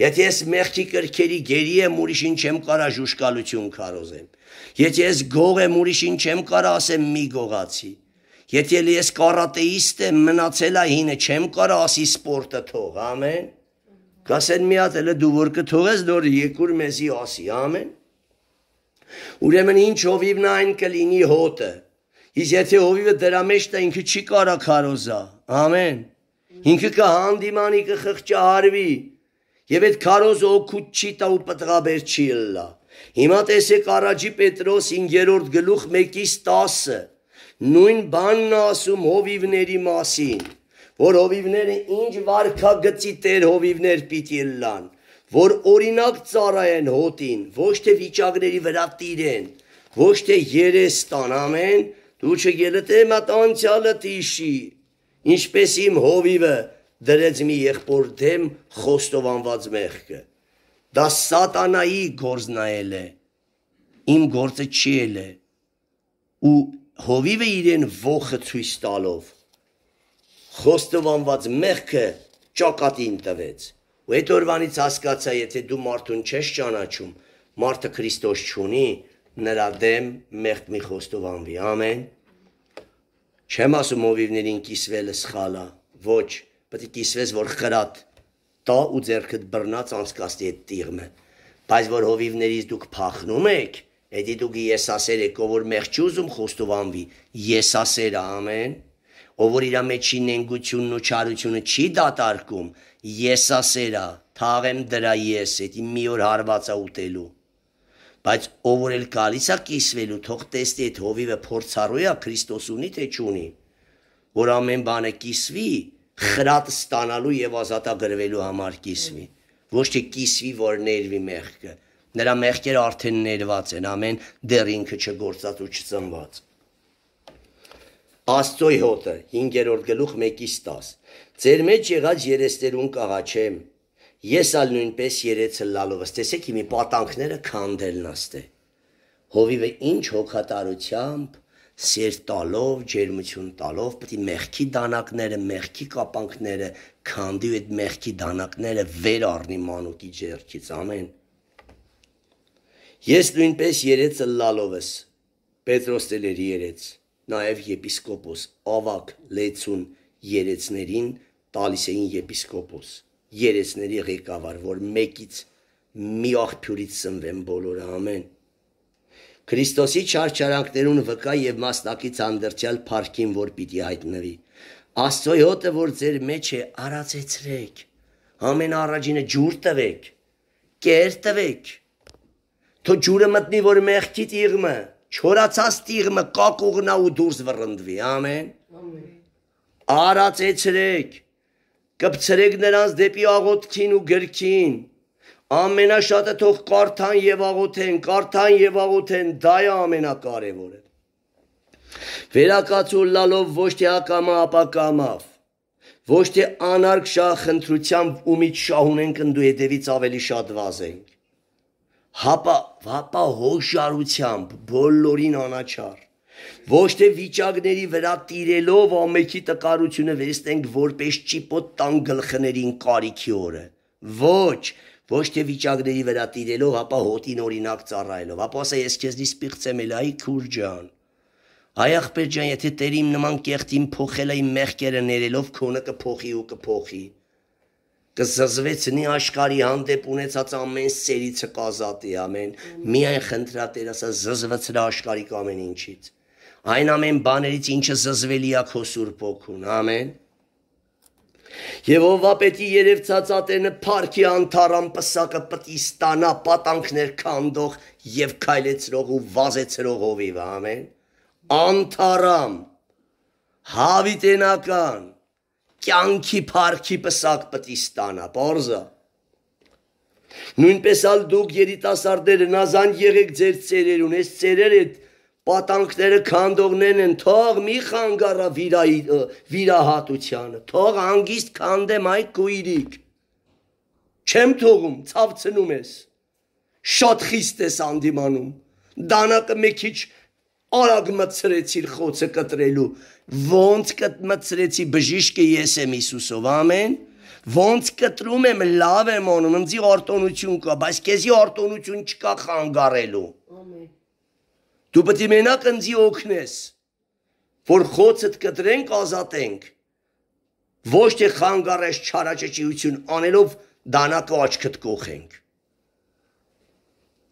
Եթե ես մեղքի կրքերի գերի եմ, ուրիշին չեմ կարա ժուշկալություն քարոզեմ։ Եթե ես գող եմ, ուրիշին չեմ կարա ասեմ մի գողացի։ Եթե ես կարատեիստ եմ, մնացել է հինը, չեմ կարա ասի սպորտը թող, ամեն։ Կասեն մի հատ էլ դու որ կթողես նոր եկուր մեզի ասի, ամեն։ Ուրեմն ինչ ովիվն այն կլինի հոտը, Իսկ եթե հովիվը դրա մեջ տա ինքը չի կարա քարոզա։ Ամեն։ Ինքը կհանդիմանի կխղճահարվի։ Եվ այդ քարոզը օգուտ չի տա ու պատղաբեր չի լա։ Հիմա տեսեք առաջի Պետրոս 5-րդ գլուխ 1-ից 10-ը նույն բանն ասում հովիվների մասին, որ հովիվները ինչ վարքագծի տեր հովիվներ պիտի լան, որ օրինակ ծառայեն հոտին, ոչ թե վիճակների վրա տիրեն, ոչ թե երես տան ամեն, դու չգելտե մատ անցյալը տիշի, ինչպես իմ հովիվը դրեց մի եղբոր դեմ խոստովանված մեղքը։ Դա սատանայի գործնայել է, իմ գործը չի էլ է, ու հովիվը իրեն ողը ծույս տալով, խոստովանված մեղքը ճակատին տվեց։ Ու այդ օրվանից հասկացա, եթե դու մարդուն չես ճանաչում, մարդը Քրիստոս չունի, նրա դեմ մեղք մի խոստով անվի, ամեն։ Չեմ ասում ովիվներին կիսվելը սխալա, ոչ, պետք կիսվես, որ խրատ տա ու ձերքդ բռնած անցկաստի այդ տիղմը։ Բայց որ հովիվներից դուք փախնում եք, Էդի դուք եսասեր եք, ով որ մեղ չի ուզում խոստով անվի, եսասեր ամեն, ով որ իր մեջի նենգությունն ու չարությունը չի դատարկում, եսասերա, թաղեմ դրա ես, էդի մի օր հարվածա ուտելու բայց ով որ էլ գալիս է կիսվելու, թող տեսնի այդ հովիվը փորձառու է Քրիստոս ունի թե չունի, որ ամեն բանը կիսվի, խրատ ստանալու եւ ազատագրվելու համար կիսվի, ոչ թե կիսվի, որ ներվի մեղքը։ Նրա մեղքերը արդեն ներված են, ամեն դեռ ինքը չգործած ու չծնված։ Աստծոյ հոտը 5-րդ գլուխ 1-ից 10։ Ձեր մեջ եղած երեսներուն կաղաչեմ, Ես ալ նույնպես երեցը լալովս, տեսեք իմի պատանքները քանդելն աստե։ Հովիվը ինչ հոգատարությամբ, սեր տալով, ջերմություն տալով, պետք է մեղքի դանակները, մեղքի կապանքները քանդի ու այդ մեղքի դանակները վեր առնի մանուկի ջերքից, ամեն։ Ես նույնպես երեցը լալովս, Պետրոս տելերի երեց, նաև եպիսկոպոս, ավակ լեցուն երեցներին տալիս էին եպիսկոպոս երեսների ղեկավար, որ մեկից մի աղբյուրից սնվեն բոլորը ամեն։ Քրիստոսի չարչարանքներուն վկա եւ մասնակից անդրցյալ парքին, որ պիտի հայտնվի։ Աստծոյ հոտը, որ ձեր մեջ է, արածեցրեք։ Ամեն առաջինը ջուր տվեք, կեր տվեք։ Թո ջուրը մտնի, որ մեղքի տիղմը, չորացած տիղմը կակուղնա ու դուրս վռնդվի։ Ամեն։ Ամեն։ Արածեցրեք կպցրեք նրանց դեպի աղոթքին ու գրքին։ Ամենաշատը թող կարթան եւ աղոթեն, կարթան եւ աղոթեն, դա է ամենակարևորը։ Վերակացուլ լալով ոչ թե ակամա, ապա կամավ։ Ոչ թե անարգ շահխնդրությամբ ումից շահունենք ընդու հետևից ավելի շատ վազենք։ Հապա, հապա հոշարությամբ բոլորին անաչար։ Ոչ թե վիճակների վրա տիրելով ամեքի տկարությունը վերստենք որպես ճիպոտ տան գլխներին կարիքի օրը։ Ոչ, ոչ թե վիճակների վրա տիրելով, ապա հոտին օրինակ ծառայելով, ապա ասա ես քեզնի սպիղծ եմ էլայի քուր ջան։ Այ ախպեր ջան, եթե տերիմ նման կեղտին փոխել այ մեղքերը ներելով քոնը կփոխի ու կփոխի։ Կզզվեցնի աշխարի հանդեպ ունեցած ամեն սերիցը կազատի ամեն։ Միայն խնդրա Տեր ասա զզվեցրա աշխարի կամեն ինչից այն ամեն բաներից ինչը զզվելի է քո սուրբ ոգուն, ամեն։ Եվ ով պետք է երև ցածատենը փարքի անթարան պսակը պտի ստանա պատանքներ քանդող եւ քայլեցրող ու վազեցրող ովիվ, ամեն։ Անթարամ հավիտենական կյանքի փարքի պսակ պտի ստանա, բարձա։ Նույնպես ալ դուք երիտասարդները նազան եղեք ձեր ծերերուն, այս ծերերը այդ պատանքները քանդողներն են, թող մի խանգարա վիրայի վիրահատությանը, թող հանգիստ քանդեմ այ քույրիկ։ Չեմ թողում, ցավցնում ես։ Շատ խիստ ես անդիմանում։ Դանակը մի քիչ արագ մցրեցիր խոցը կտրելու։ Ոնց կմցրեցի բժիշկը ես եմ Հիսուսով, ամեն։ Ոնց կտրում եմ, լավ եմ անում, ինձի արտոնություն կա, բայց քեզի արտոնություն չկա խանգարելու Դու պետք է մենակ ինձի օգնես, որ խոցդ կտրենք, ազատենք։ Ոչ թե խանգարես չարաճճիություն անելով դանակը աչքդ կողենք։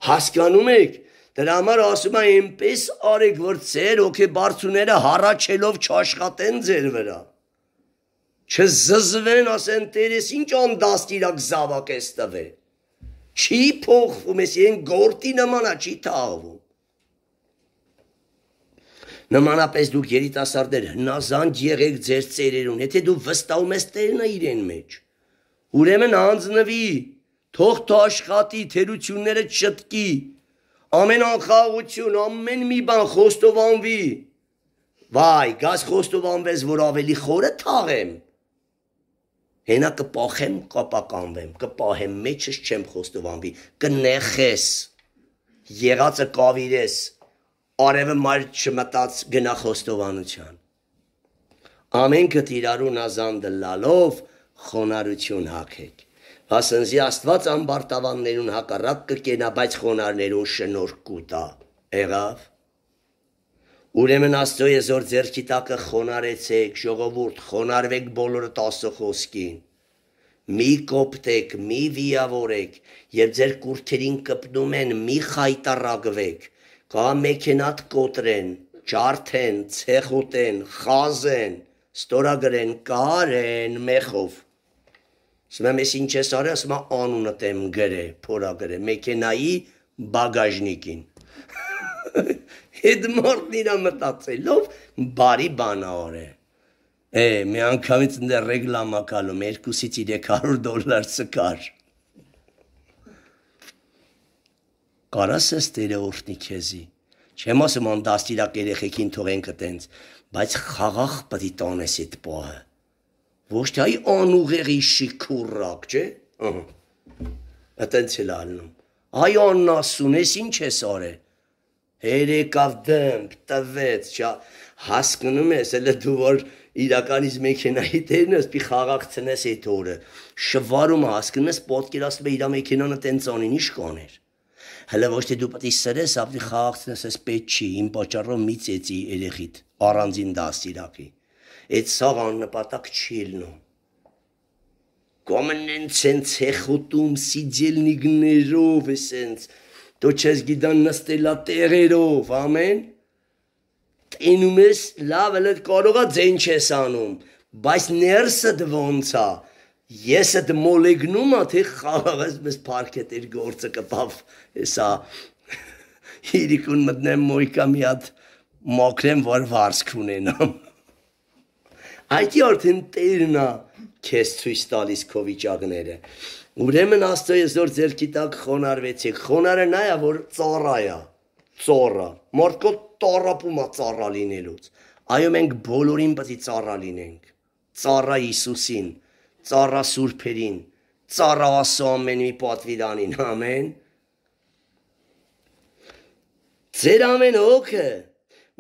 Հասկանում եք, դրա համար ասում եմ այնպես արեք, որ ծեր օքեբարձուները հառաչելով չաշխատեն ձեր վրա։ Չզզվեն, ասեն Տերես, ինչ անդաստիրակ զավակ ես տվել։ Չի փոխվում, ես այն գործի նմանա չի թաղվում։ Նմանապես դուք երիտասարդներ հնազանդ եղեք ձեր ծերերուն, եթե դու վստահում ես Տերնը իրեն մեջ։ Ուրեմն անձնվի, թող թո աշխատի, թերությունները չտկի։ Ամեն անխաղություն, ամեն մի բան խոստովանվի։ Վայ, գաս խոստովանվես, որ ավելի խորը թաղեմ։ Հենա կպախեմ, կապականվեմ, կպահեմ, մեջս չեմ խոստովանվի, կնեխես։ Եղածը կավիրես, արևը մայր չմտած գնախոստովանության։ Ամենքը տիրարուն ազանդը լալով խոնարություն հակեք։ Հասնզի աստված ամբարտավաններուն հակառակ կկենա, բայց խոնարներուն շնոր կուտա։ Եղավ։ Ուրեմն աստծո եզոր ձերքի տակը խոնարեցեք, ժողովուրդ, խոնարվեք բոլորը տասո խոսքին մի կոպտեք, մի վիավորեք, երբ ձեր կուրթերին կպնում են, մի խայտարակվեք, Կա մեքենատ կոտրեն, ջարդեն, ցեղոտեն, խազեն, ստորագրեն, կարեն մեխով։ Սմա մեզ ինչ ես արա, սմա անունը տեմ գրե, փորագրե, մեքենայի բագաժնիկին։ Հետ մարդն իրա մտածելով բարի բանա օրը։ Է, մի անգամից ընդ ռեգլամա կալում 2-ից 300 դոլար սկար։ կարաս ես Տերը օրհնի քեզի։ Չեմ ասում անդաստիրակ երեխեքին թողենք այտենց, բայց խաղաղ պետք է տանես այդ պահը։ Ոչ թե այ անուղեղի շիքուրակ, չէ՞։ Ահա։ Այտենց էլ ալնում։ Այ աննասուն, ես ինչ ես արել։ Երեկավ դեմք տվեց, չա հասկնում ես, էլ դու որ իրականից մեքենայի դերն ես, պի խաղաղ ցնես այդ օրը։ Շվարումը հասկնես, պատկերացնում է իր մեքենանը տենց անին, ի՞նչ կաներ։ Հələ ոչ թե դու պետք է սրես, ապի խաղացնես, ես պետք չի, իմ պատճառով մի ծեծի երեխիդ առանձին դաս իրապի։ Այդ սավ աննպատակ չի լինում։ Կոմնեն ցենց հեխուտում սիջելնիգներով էսենց դու չես գիտան նստելա տեղերով, ամեն։ Տենում ես լավ էլ կարող է ձեն չես անում, բայց ներսդ ոնց է ես այդ մոլեգնումա թե խաղաղես մեզ парքը դեր գործը կպավ հեսա իրիկուն մտնեմ մոյկա մի հատ մոքրեմ որ վարսք ունենամ այդ արդեն տերնա քեզ ցույց տալիս քո վիճակները Ուրեմն Աստծո այսօր ձերքի տակ խոնարհվեցիք։ Խոնարհը նա է, որ ծառա է։ Ծառա։ Մարդկո տառապում է ծառա լինելուց։ Այո, մենք բոլորին պետք է ծառա լինենք։ Ծառա Հիսուսին ծառասուրբերին, ծառա ասո ամեն մի պատվիրանին, ամեն։ Ձեր ամեն օքը,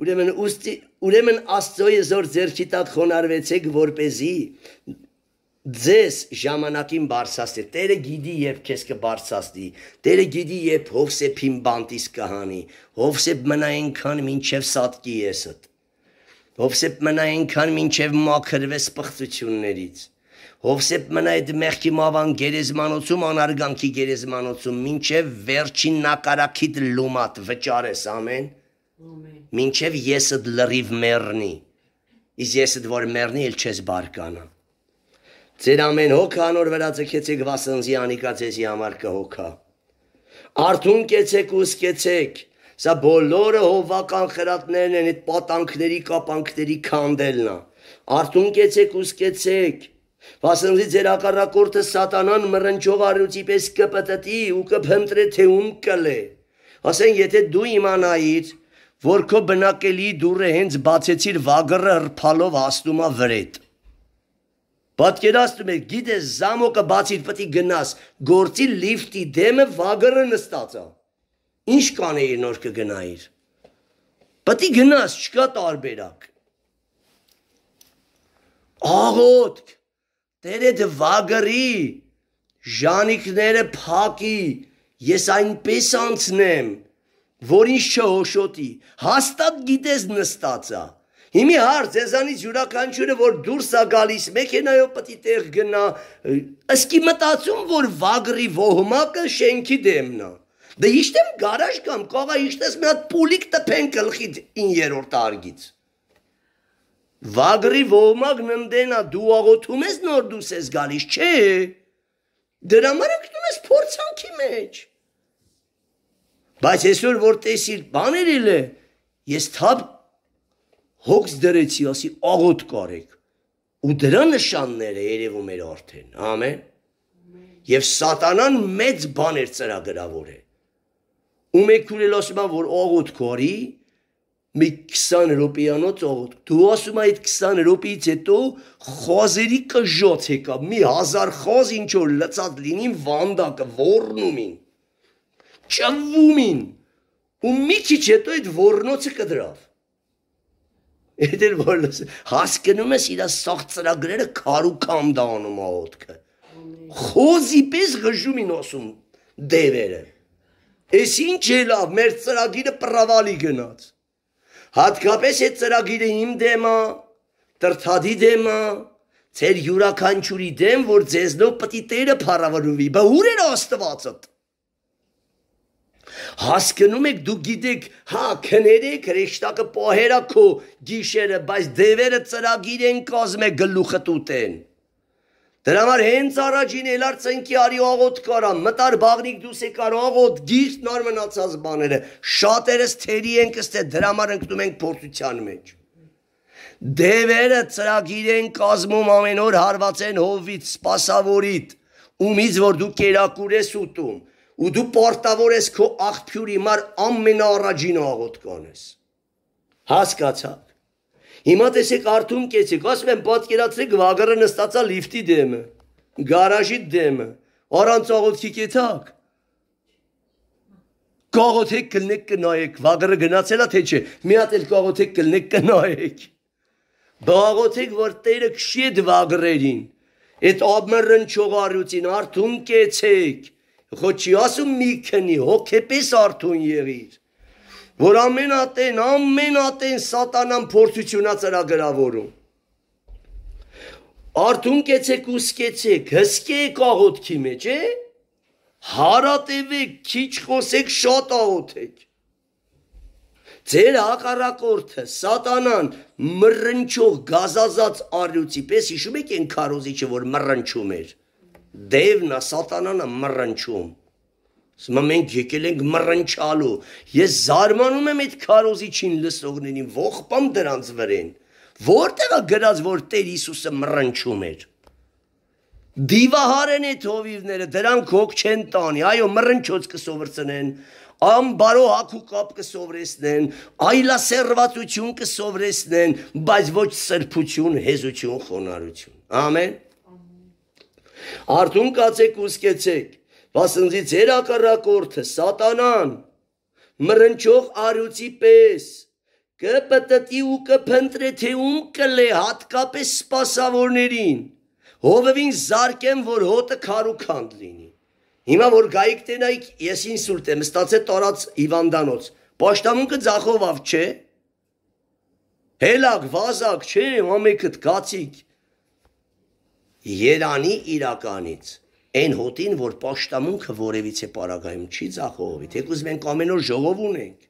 ուրեմն ուստի, ուրեմն Աստծո եզոր ձերքի տակ խոնարհվեցեք, որ เป զի ձեզ ժամանակին բարձրացնի։ Տերը գիտի, երբ քեզ կբարձրացնի։ Տերը գիտի, երբ Հովսեփին բանտից կհանի։ Հովսեփ մնա այնքան, ինչև սատկի եսդ։ Հովսեփ մնա այնքան, ինչև մաքրվես պղծություններից։ Հովսեփ մնա այդ մեղքի մավան գերեզմանոցում, անարգանքի գերեզմանոցում, մինչև վերջին նակարակիդ լումատ վճարես ամեն։ Ամեն։ Մինչև եսդ լրիվ մեռնի։ Իս եսդ որ մեռնի, ել չես բարկանա։ Ձեր ամեն հոգ անոր վրա ցկեցեք վասնզի անիկա ձեզի համար կհոգա։ Արթուն կեցեք ու սկեցեք։ Սա բոլորը հովական խրատներն են, այդ պատանքների կապանքների քանդելն է։ Արթուն կեցեք ու սկեցեք Վասնուրի ձեր ակարակորտը սատանան մռնչող արյուծի պես կպտտի ու կփնտրե թե ում կլե։ Ասեն, եթե դու իմանայիր, որ քո բնակելի դուրը հենց բացեցիր վագրը հրփալով հաստումա վրետ։ Պատկերացնում եք, գիտես զամոկը բացիր պետք գնաս, գործի լիֆտի դեմը վագրը նստած է։ Ինչ կանեիր նոր կգնայիր։ Պետք գնաս, չկա տարբերակ։ Աղոտ Տերեդ վագրի, ժանիքները փակի, ես այնպես անցնեմ, որ ինձ չհոշոտի։ Հաստատ գիտես նստածա։ Հիմի հարց եզանից յուրաքանչյուրը որ դուրս է գալիս մեքենայով պետք է տեղ գնա, ըսկի մտածում որ վագրի ոհմակը շենքի դեմն է։ Դե իշտեմ գարաժ կամ կողա իշտես մի հատ պուլիկ տփեն գլխիդ 9-րդ արգից վագրի ոմակ ննդենա դու աղոթում ես նոր դուս ես գալիս, չէ։ Դրա համար ընկնում ես փորձանքի մեջ։ Բայց այսօր որ տեսիր բաներ էլ է, ես թափ հոգս դրեցի, ասի աղոտ կարեք։ Ու դրա նշանները երևում էր արդեն, ամեն։ Եվ սատանան մեծ բաներ ծրագրավոր է։ Ու մեկ քուրել ասում որ աղոտ կարի, մի 20 րոպեանոց օղոտ։ Դու ասում այդ 20 րոպեից հետո խոզերի կժոց եկա, մի 1000 խոզ ինչ որ լծած լինին վանդակը ոռնում ին։ Ճվում ին։ Ու մի քիչ հետո այդ ոռնոցը կդրավ։ Էդ էլ որ լս, հասկնում ես իր սաղ ծրագրերը քարու կամ դառնում օղոտքը։ Խոզի պես գժում ին ասում դևերը։ Էս ինչ ելավ, մեր ծրագիրը պրավալի գնաց։ Հատկապես այդ ծրագիրը իմ դեմ է, տրթադի դեմ է, ծեր յուրաքանչյուրի դեմ, որ ձեզնով պտի Տերը փառավորվի։ Բա ուր էր Աստվածդ։ Հասկանում եք դուք գիտեք, հա, քներեք, հրեշտակը պահերա քո գիշերը, բայց դևերը ծրագիր են կազմե գլուխը տուտեն։ Դրա համար հենց առաջին ելարցնքի արի աղոտ կարա, մտար բաղնիկ դուս է կարա աղոտ, գիրտ նոր մնացած բաները, շատերս թերի ենք ստե դրա համար ընկնում ենք փորձության մեջ։ Դևերը ծրագիր են կազմում ամեն օր հարվածեն հովվից, սպասավորիտ, ումից որ դու կերակուր ես ուտում, ու դու պարտավոր ես քո աղբյուրի մար ամենաառաջին աղոտ կանես։ Հասկացա։ Հիմա տեսեք արթուն կեցիկ, ասում եմ պատկերացրեք վագարը նստածա լիֆտի դեմը, գարաժի դեմը, առանց աղոթքի կեցակ։ Կաղոթեք կլնեք կնայեք, վագարը գնացելա թե չէ, մի հատ էլ կաղոթեք կլնեք կնայեք։ Բաղոթեք, որ Տերը քշի այդ վագրերին, այդ ամռն չողարյուցին արթուն կեցեք։ Խոչի ասում մի քնի, հոգեպես արթուն եղիր որ ամենատեն, ամենատեն սատանան փորձությունա ծրագրավորում։ Արդուն կեցեք ու սկեցեք, հսկեք աղոթքի մեջ, է։ Հարատևեք, քիչ խոսեք, շատ աղոթեք։ Ձեր հակառակորդը սատանան մռնչող գազազած արյուծի պես հիշում եք այն քարոզիչը որ մռնչում էր։ Դևնա սատանանը մռնչում։ Հիմա մենք եկել ենք մռնչալու։ Ես զարմանում եմ այդ քարոզիչին լսողներին, ողբամ դրանց վրեն։ Որտեղ է գրած, որ Տեր Հիսուսը մռնչում էր։ Դիվահարեն այդ հովիվները, դրանք հոգ չեն տանի։ Այո, մռնչոց կսովրցնեն, ամբարո հակուկապ կսովրեսնեն, այլասերվացություն կսովրեսնեն, բայց ոչ սրբություն, հեզություն, խոնարհություն։ Ամեն։ Արդյուն կացեք ու սկեցեք Վասնզի ձեր ակառակորդը սատանան մռնչող արյուծի պես կպտտի ու կփնտրե թե ում կլե հատկապես սпасավորներին հովվին զարկեմ որ հոտը քարուքանդ լինի հիմա որ գայիկ տենայիք ես ինսուլտ եմ ստացե տարած հիվանդանոց պաշտամունքը ձախովավ չէ հելակ վազակ չէ համեկդ գացիկ Երանի իրականից այն հոտին, որ պաշտամունքը որևից է պարագայում չի ձախողովի, թեկուզ մենք ամեն օր ժողով ունենք։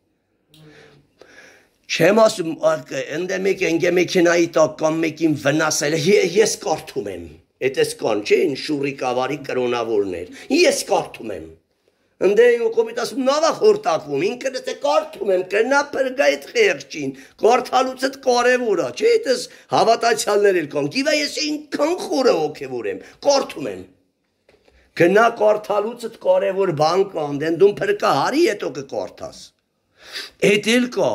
Չեմ ասում, ընդ մեկ ընկե մեքենայի տակ կամ մեկին վնասել, ես կարդում եմ։ Էդես կան, չէ՞, ին շուրի կավարի կրոնավորներ։ Ես կարդում եմ։ Ընդե ու կոմիտ ասում նավա խորտակվում, ինքն էլ դե կարդում եմ, կնա բրգա այդ խերջին, կարդալուց էլ կարևոր է, չէ՞, այդպես հավատացյալներ էլ կան։ Գիվա ես ինքան խորը ոգևոր եմ, կարդում եմ։ Գնա կորթալուցդ կարևոր բան կա, դեն դու փրկա հարի հետո կկորթաս։ Էդ էլ կա։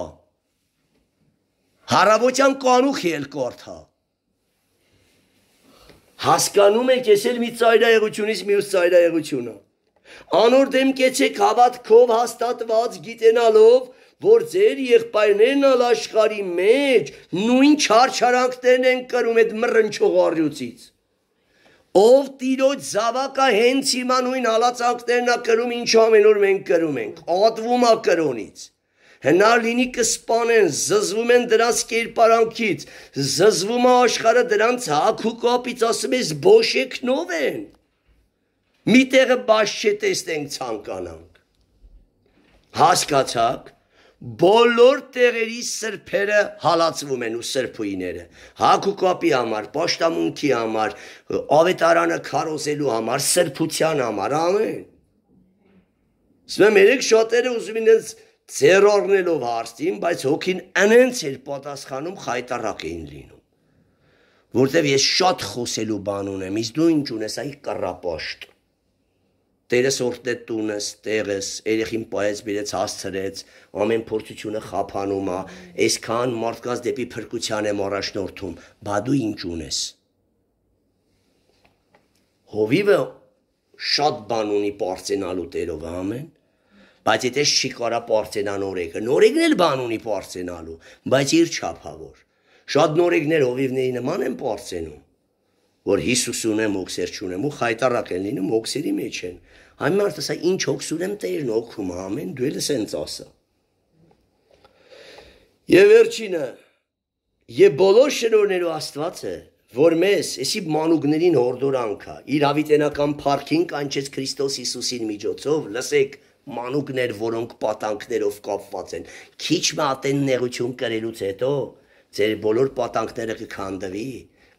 Հարավոճան կանուխ էլ կորթա։ Հասկանում եք, ես էլ մի ծայրահեղությունից մյուս ծայրահեղությունը։ Անոր դեմ կեցեք հավատքով հաստատված գիտենալով, որ ձեր եղբայրներն ալ աշխարի մեջ նույն չարչարանքներն են կրում այդ մռնչող առյուծից։ Ով տիրոջ զավակա հենց հիմա նույն հալածանքներն է կրում, ինչ ամեն օր մենք կրում ենք, ատվում է կրոնից։ Հնար լինի կսպանեն, զզվում են դրանց կերպարանքից, զզվում է աշխարը դրանց հակուկապից, ասում ես բոշեքնով են։ Մի տեղը բաշ չտեսնենք ցանկանանք։ Հասկացաք բոլոր տեղերի սրբերը հալածվում են ու սրբույները հակուկապի համար, պաշտամունքի համար, ավետարանը քարոզելու համար, սրբության համար, ամեն։ Սմեմ երեք շատերը ուզում են ձերորնելով հարցին, բայց հոգին անենց էր պատասխանում խայտարակ էին լինում։ Որտեվ ես շատ խոսելու բան ունեմ, իսկ դու ինչ ունես, այ կռապաշտ տերես օրտե տունես, տեղես, երեխին պայեց, բերեց, հասցրեց, ամեն փորձությունը խափանում է, այսքան մարդկանց դեպի փրկության եմ առաջնորդում, բա դու ինչ ունես։ Հովիվը շատ բան ունի པարծենալու տերով ամեն, բայց եթե չի կարա པարծենան օրեկը, նորեկն էլ բան ունի པարծենալու, բայց իր չափավոր։ Շատ նորեկներ հովիվների նման են པարծենում որ Հիսուս ունեմ, օքսեր չունեմ, ու խայտարակ են լինում, օքսերի մեջ են։ Այն մարդը սա ինչ օքս ունեմ, Տերն օգում ամեն դուելը սենց ասա։ Եվ վերջինը, եւ բոլոր շնորհներով Աստվածը, որ մեզ էսի մանուկներին հորդորանք է իրավիտենական փառքին կանչեց Քրիստոս Հիսուսին միջոցով լսեք մանուկներ որոնք պատանքներով կապված են քիչ մատեն նեղություն կրելուց հետո ձեր բոլոր պատանքները կքանդվի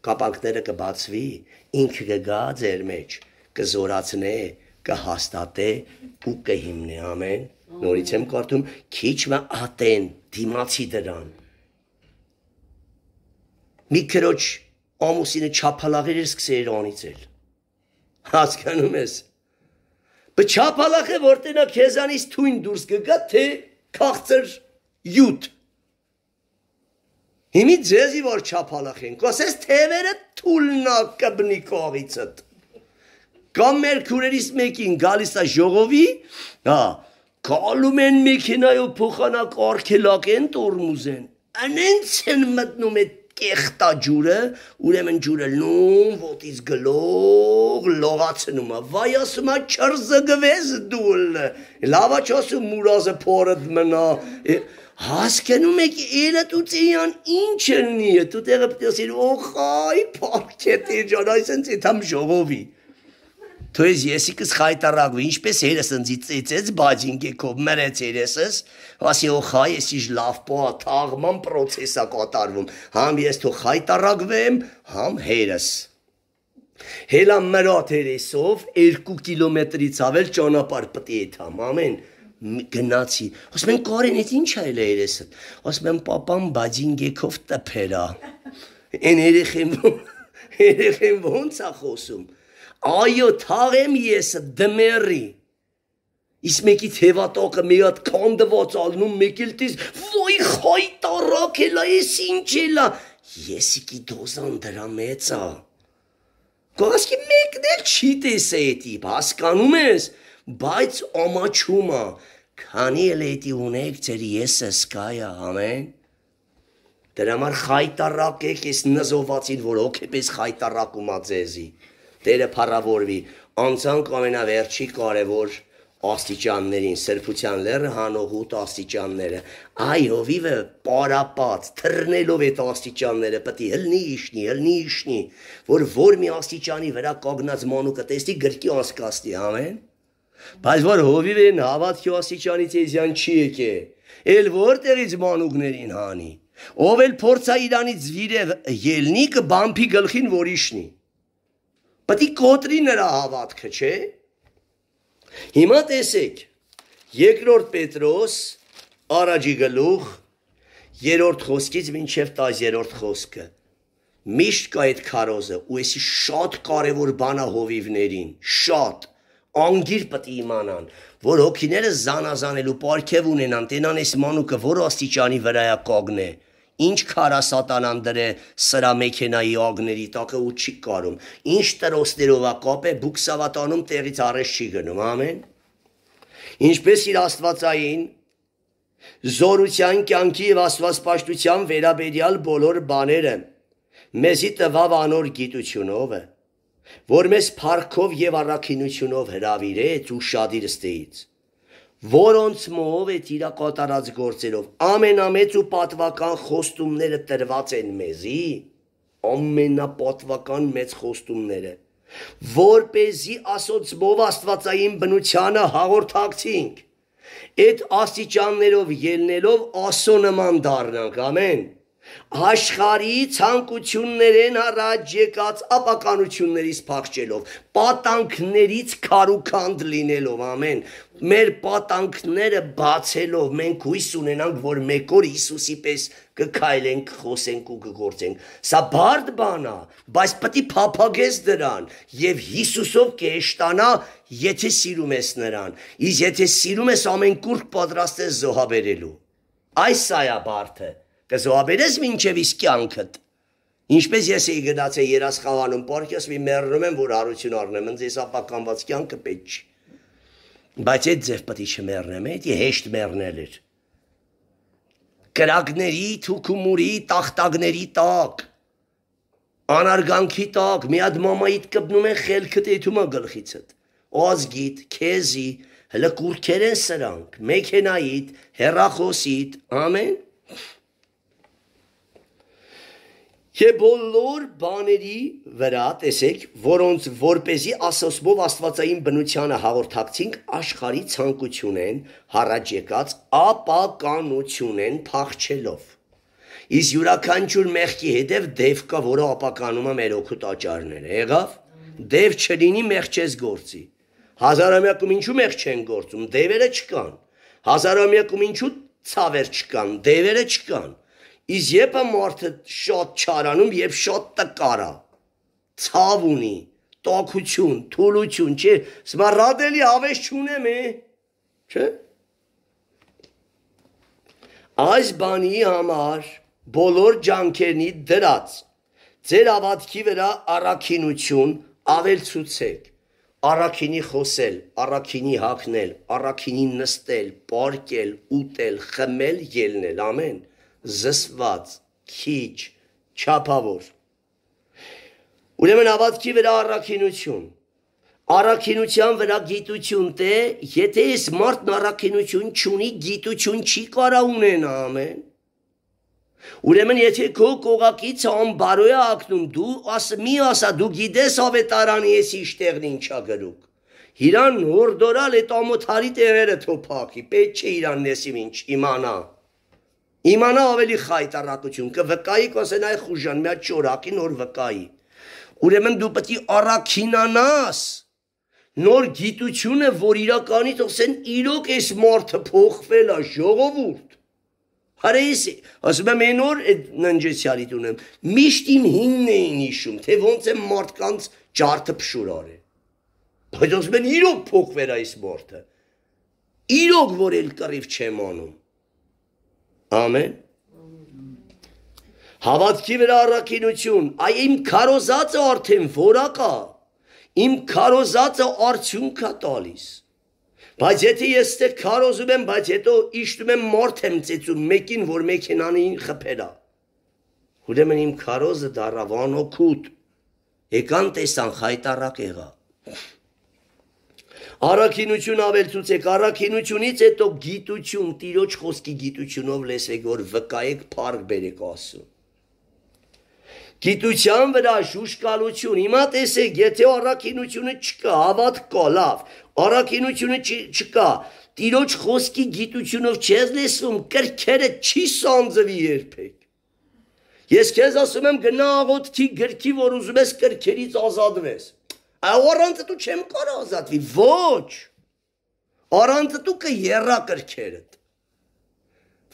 կապանքները կբացվի, ինքը կգա ձեր մեջ, կզորացնե, կհաստատե ու կհիմնե ամեն։ Նորից եմ կարդում, քիչ մը ատեն, դիմացի դրան։ Մի քրոջ ամուսինը չափալաղեր էր սկսել Իրանից էլ։ Հասկանում ես։ Բչափալախը որտենա քեզանից թույն դուրս կգա, թե քաղցր յուտ Հիմի ձեզի որ չափալախ են, կոսես թևերը թուլնա կբնի կողիցդ։ Կամ մեր քուրերից մեկին գալիս է ժողովի, հա, կալում են մեքենայով փոխանակ արքելակ են տորմուզեն։ Անենց են մտնում այդ կեղտա ջուրը, ուրեմն ջուրը լում, ոտից գլող, լողացնում է։ Վայ ասում է չրզգվես դուլ։ Լավա չոսում մուրազը փորդ մնա։ Ա, հասկանում եք երատուցիան ինչ ըննի է դու տեղը պետք է ասիր օխայ պարկետի ջան այսենց իթամ ժողովի դու ես եսիկս խայտարակվի ինչպես երես ընձի ծիծեց բաջինգե կով մերեց երեսս ասի օխայ ես իջ լավ պո թաղման process-ա կատարվում համ ես դու խայտարակվեմ համ հերս հելա մրաթ երեսով 2 կիլոմետրից ավել ճանապարհ պետք է իթամ ամեն գնացի։ Ասում են Կարեն, այդ ի՞նչ այլ է երեսը։ Ասում են papan բաջինգեքով տփերա։ Էն երեխեն երեխեն ո՞նց է խոսում։ Այո, թաղեմ ես դմերի։ Իսկ մեկի թևատոկը մի հատ կանդված ալնում, մեկ էլ տես, ոյ խայ տարակելա, ես ինչ էլա։ Եսիկի դոզան դրա մեծա։ Կողասկի մեկն էլ չի տեսե էտի, հասկանում ես բայց ամաչումը քանի էլ էտի ունեք ձեր եսը սկայա ամեն դրա համար խայտարակեք այս նզովացին որ հոգեպես խայտարակումա ձեզի Տերը փառավորվի անցանք ամենավերջի կարևոր աստիճաններին, սրբության լերը հանողուտ աստիճանները։ Այ հովիվը պարապած, թռնելով այդ աստիճանները, պետք է հլնի իշնի, հլնի իշնի, որ որ մի աստիճանի վրա կանգնած մանուկը տեսնի գրկի ասկաստի, ամեն։ Բայց որ հովիվեն հավատքի ասիճանից եզյան չի եկե, էլ որտեղից մանուկներին հանի։ Ով էլ փորձա իրանից վիրև ելնի կբամփի գլխին որիշնի։ Պետք է կոտրի նրա հավատքը, չէ՞։ Հիմա տեսեք, երկրորդ Պետրոս առաջի գլուխ երրորդ խոսքից մինչև 10-րդ խոսքը միշտ կա այդ քարոզը ու էսի շատ կարևոր բանա հովիվներին շատ անգիր պետք է իմանան, որ հոգիները զանազանելու պարգև ունենան, տենան այս մանուկը որ աստիճանի վրա է կողնե։ Ինչ քարա սատանան դրե սրա մեքենայի ագների տակը ու չի կարում։ Ինչ տրոստերով է կապե բուքսավատանում տեղից առես չի գնում, ամեն։ Ինչպես իր աստվածային զորության կյանքի եւ աստվածպաշտության վերաբերյալ բոլոր բաները մեզի տվավ անոր գիտությունովը որ մեզ փառքով եւ առաքինությունով հրավիրեց ու շադիր ստեից որոնց մով է իր կատարած գործերով ամենամեծ ու պատվական խոստումները տրված են մեզի ամենապատվական մեծ խոստումները որ เป զի ասոցմով աստվածային բնությանը հաղորդակցինք այդ աստիճաններով ելնելով ասո նման դառնանք ամեն աշխարհի ցանկություններեն առաջ եկած ապականություններից փախչելով, պատանքներից քարուքանդ լինելով, ամեն, մեր պատանքները բացելով մենք հույս ունենանք, որ մեկ օր Հիսուսի պես կքայլենք, խոսենք ու կգործենք։ Սա բարդ բան է, բայց պետք է փափագես դրան եւ Հիսուսով կհեշտանա, եթե սիրում ես նրան։ Իսկ եթե սիրում ես, ամեն կուրտ պատրաստ ես զոհաբերելու։ Այս այա բարդը կզոհաբերես մինչև իսկ կյանքդ։ Ինչպես ես էի գնացել երասխավանում պարկես, մի մեռնում եմ, որ հարություն առնեմ, ինձ ես ապականված կյանքը պետք չի։ Բայց այդ ձև պետք չմեռնեմ, այդ հեշտ մեռնել էր։ Կրակների, թուքումուրի, տախտակների տակ, անարգանքի տակ, մի հատ մամայիդ կպնում են խելքդ եթումա գլխիցդ։ Ազգիտ, քեզի, հլը կուրքեր են սրանք, մեքենայիդ, հերախոսիդ, ամեն Եվ բոլոր բաների վրա, տեսեք, որոնց որպեսի ասոսմով աստվածային բնությանը հաղորդակցինք, աշխարի ցանկություն են հառաջ եկած ապականություն են փախչելով։ Իս յուրաքանչյուր մեղքի հետև դև կա, որը ապականում է մեր օգու տաճարները, եղավ։ Դև չլինի մեղքես գործի։ Հազարամյակում ինչու մեղք չեն գործում, դևերը չկան։ Հազարամյակում ինչու ցավեր չկան, դևերը չկան։ Իսկ եթե մարդը շատ չարանում եւ շատ տկար է, ցավ ունի, տոկություն, թուլություն, չէ, հիմա ռադելի հավես չունեմ է, չէ՞։ Այս բանի համար բոլոր ջանքերնի դրած ձեր ավատքի վրա առաքինություն ավելցուցեք առաքինի խոսել, առաքինի հակնել, առաքինի նստել, պարկել, ուտել, խմել, ելնել, ամեն զսված, քիչ, չափավոր։ Ուրեմն ավատքի վրա առաքինություն, առաքինության վրա գիտություն տե, եթե ես մարդն առաքինություն չունի, գիտություն չի կարա ունենա ամեն։ Ուրեմն եթե քո կողակից անբարոյ է ակնում դու աս մի ասա դու գիտես ավետարանի ես իշտեղն ինչա գրուկ Իրան հորդորալ այդ ամոթարի տեղերը թոփակի պետք չէ իրան նեսիմ ինչ իմանա Իմանա ավելի խայտարակություն, կվկայի կասեն այ խուժան, մի հատ ճորակի նոր վկայի։ Ուրեմն դու պետք է առաքինանաս նոր գիտությունը, որ իրականի թողսեն իրոք այս մարդը փոխվել է ժողովուրդ։ Հարես, ասում եմ այն օր այդ ննջեցյալի տունեմ, միշտ իմ հինն էին հիշում, թե ոնց է մարդկանց ջարդը փշուր արել։ Բայց ասում են իրոք փոխվել է այս մարդը։ Իրոք որ էլ կռիվ չեմ անում։ Ամեն։ Հավատքի վրա առաքինություն, այ իմ քարոզածը արդեն որակա։ Իմ քարոզածը արդյունքա տալիս։ Բայց եթե ես ստեղ քարոզում եմ, բայց հետո իշտում եմ մորթ եմ ծեցում մեկին, որ մեքենանին խփերա։ Ուրեմն իմ քարոզը դառավ անօքուտ։ Եկան տեսան խայտարակ եղա։ Արաքինություն ավելցուցեք, արաքինությունից հետո գիտություն, տիրոջ խոսքի գիտությունով լսեք, որ վկայեք փառք բերեք Աստծուն։ Գիտության վրա շուշկալություն։ Հիմա տեսեք, եթե արաքինությունը չկա, հավատ կա, լավ։ Արաքինությունը չկա, տիրոջ խոսքի գիտությունով չես լսում, կրքերը չի սանձվի երբեք։ Ես քեզ ասում եմ գնա աղոթքի գրքի, որ ուզում ես կրքերից ազատվես։ Առանց դու չեմ կարող ազատվի, ոչ։ Առանց դու կերա կրքերդ։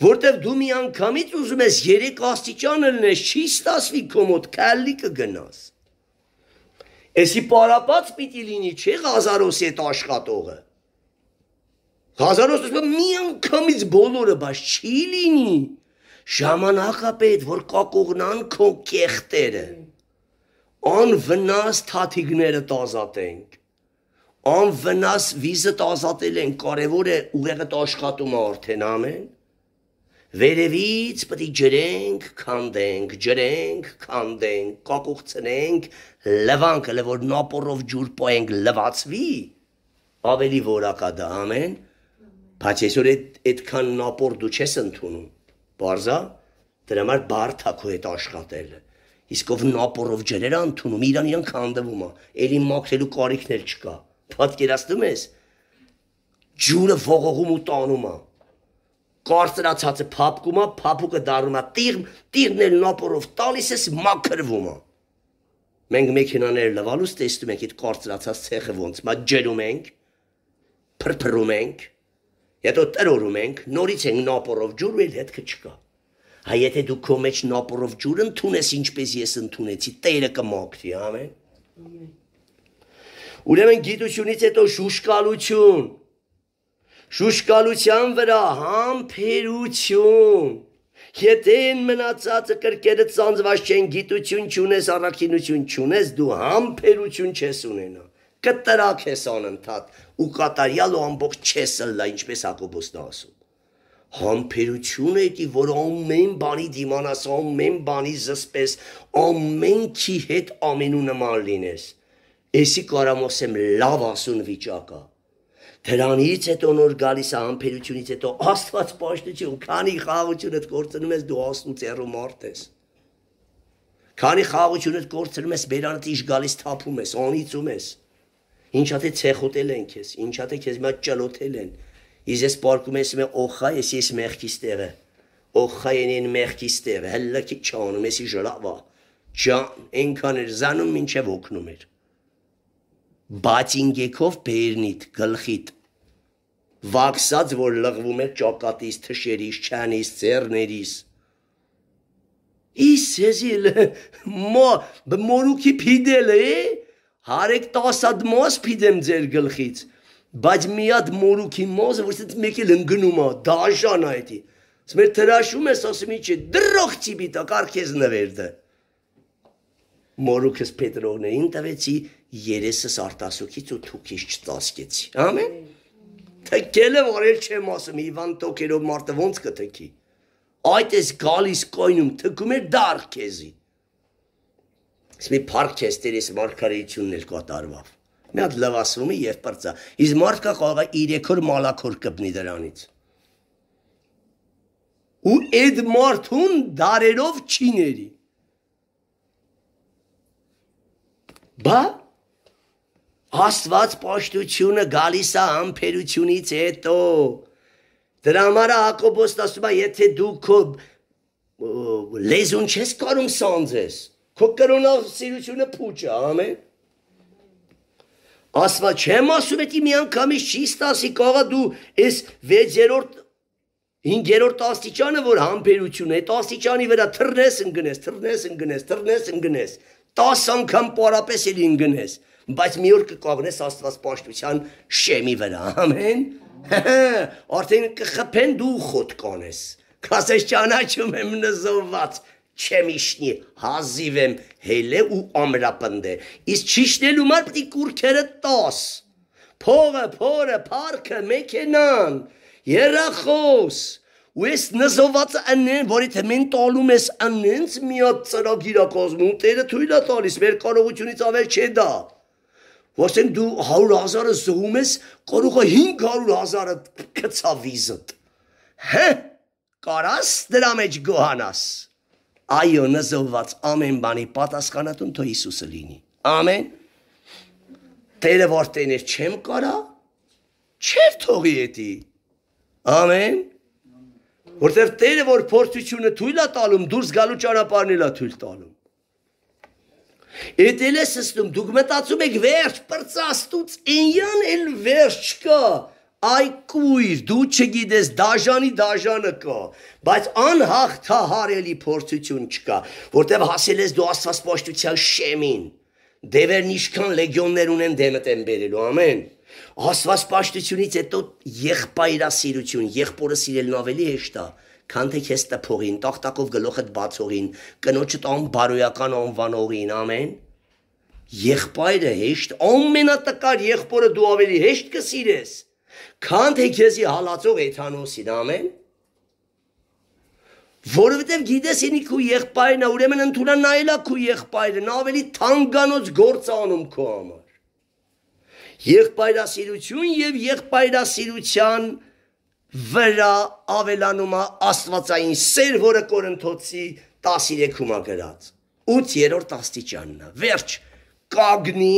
Որտեվ դու մի անգամից ուզում ես 3 աստիճան ելնես, չի ստացվի քո մոտ, քալի կգնաս։ Էսի պարապած պիտի լինի, չէ՞ Ղազարոսի այդ աշխատողը։ Ղազարոսը ասում մի անգամից բոլորը բաշ չի լինի։ Ժամանակը պետք որ կակողնան քո կեղտերը։ mm -hmm անվնաս թաթիկները տազատենք անվնաս վիզը տազատել են կարևոր է ուղեղը աշխատում է արդեն ամեն վերևից պետք է ջրենք քանդենք ջրենք քանդենք կակուղցնենք լվանքը լը որ նապորով ջուր պոենք լվացվի ավելի որակա դա ամեն բայց այսօր այդ այդքան նապոր դու չես ընդունում բարձա դրա համար բարդ է քո հետ աշխատելը Իսկ ով նապորով ջրերը ընդունում, իրան իրան քանդվում է։ Էլի մաքրելու կարիքներ չկա։ Պատկերացնում ես։ Ջուրը ողողում ու տանում է։ Կարծրացածը փապկում է, փապուկը դառնում է տիղմ, տիղմն էլ նապորով տալիս ես մաքրվում է։ Մենք մեքենաները լվալուց տեսնում ենք այդ կարծրացած ցեխը ոնց, մա ջերում ենք, փրփրում ենք, հետո տրորում ենք, նորից ենք նապորով ջուրը, էլ հետքը չկա։ Հա եթե դու քո մեջ նապորով ջուր ընդունես, ինչպես ես ընդունեցի, Տերը կմոգրի, ամեն։ Ուրեմն գիտությունից հետո շուշկալություն։ Շուշկալության վրա համբերություն։ Եթե այն մնացածը կրկերը ծանծված չեն, գիտություն չունես, առաքինություն չունես, դու համբերություն չես ունենա։ Կտրակ ես անընդհատ ու կատարյալ ու ամբողջ չես լա, ինչպես Հակոբոսն ասում համբերություն է դի որ ամեն բանի դիմանաս ամեն բանի զսպես ամեն չի հետ ամենու նման լինես էսի կարամոսեմ լավ ասուն վիճակա դրանից հետո նոր գալիս է համբերությունից հետո աստված պաշտություն քանի խաղությունդ կորցնում ես դու աստուն ծերու մարդ ես քանի խաղությունդ կորցնում ես բերանդ իշ գալիս թափում ես անիծում ես ինչա թե ցեխոտել են քեզ ինչա թե քեզ մա ճլոթել են քեզ, Իզ ես պարկում ես մե օխա ես ես մեղքի ստեղը։ Օխա են են մեղքի ստեղը։ Հելլա քի չանում եսի ժլավա։ Ջան, այնքան էր զանում մինչև օգնում էր։ Բաց ինգեքով բերնիդ գլխիդ վաքսած, որ լղվում էր ճակատից, թշերից, չանից, ձեռներից։ Իս եզիլ մո մորուքի փիդել է, հա, հարեք տասած մոս փիդեմ ձեր գլխից բայց մի հատ մորուքի մոզը որ ցից մեկ էլ ընկնում է դաշան է դա ասում էր թրաշում ես ասում ինչի դրող ծիպիտա կարքեզ նվերդը մորուքս պետրողներին տվեցի երեսս արտասուքից ու թուքից չտասկեցի ամեն թքել եմ օրեր չեմ ասում իվան տոկերով մարդը ոնց կթքի այդ էս գալիս կոյնում թքում էր դարքեզի Իսկ մի փառք քեստերից մարգարեությունն էլ կատարվավ Մի հատ լվացվում է եւ պրծա։ Իսկ մարդը կարող է 3-որ մալակոր կպնի դրանից։ Ու այդ մարդուն դարերով չի ների։ Բա Աստված պաշտությունը գալիս է համբերությունից հետո։ Դրա համար Հակոբոսն ասում է, եթե դու քո լեզուն չես կարում սանձես, քո կրոնասիրությունը փուճ է, ամեն ասվա չեմ ասում էտի մի անգամից չի ստասի կաղա դու ես 6-րդ 5-րդ աստիճանը, որ համբերություն է, այդ աստիճանի վրա թռնես ընգնես, թռնես ընգնես, թռնես ընգնես, 10 անգամ պարապես էլ ընգնես, բայց մի օր կկավնես Աստված պաշտության շեմի վրա, ամեն։ Արդեն կխփեն դու խոտ կանես։ Կասես ճանաչում եմ նզովված, չեմ իշնի, հազիվ եմ հելե ու ամրապնդե։ Իսկ չիշնելու մար պտի կուրքերը տոս, փողը, փորը, պարքը, մեկենան, երախոս, ու ես նզովածը ընեն, որի թե մեն տալում ես ընենց միատ ծրագ իրակազմում, տերը թույլա տալիս, մեր կարողությունից ավել չէ դա։ Ոսեն դու 100 հազարը զոհում ես, կարող է 500 հազարը կծա վիզըտ։ Հե, կարաս դրա մեջ գոհանաս այո նզովված ամեն բանի պատասխանատուն թո Հիսուսը լինի։ Ամեն։ Տերը որ տեներ չեմ կարա, չեր թողի էտի։ Ամեն։ Որտեվ Տերը որ փորձությունը թույլա տալում, դուրս գալու ճանապարհն էլա թույլ տալում։ Էդ էլ է սստում, դուք մտածում եք վերջ, պրծաստուց, ինյան էլ վերջ չկա։ Այ կույր, դու չգիտես, դաժանի դաժանը կա, բայց անհաղթահարելի փորձություն չկա, որտեղ հասել ես դու Աստված պաշտության շեմին։ Դևերն ինչքան լեգիոններ ունեն դեմդ են բերելու, ամեն։ Աստված պաշտությունից հետո եղբայրասիրություն, եղբորը սիրելն ավելի հեշտ է, քան թե քեզ տփողին, տախտակով գլոխդ բացողին, կնոջդ անբարոյական անվանողին, ամեն։ Եղբայրը հեշտ, ամենատկար եղբորը դու ավելի հեշտ կսիրես քան թե քեզի հալածող Էթանոսին, ամեն։ Որովհետև գիտես ինի քու եղբայրն է, ուրեմն ընդունա նայելա քու եղբայրը, նա ավելի թանկանոց գործ անում քո համար։ Եղբայրասիրություն եւ եղբայրասիրության վրա ավելանում է Աստվածային սեր, որը Կորինթոցի 13-ում է գրած։ 8-րդ աստիճանն է։ Վերջ կագնի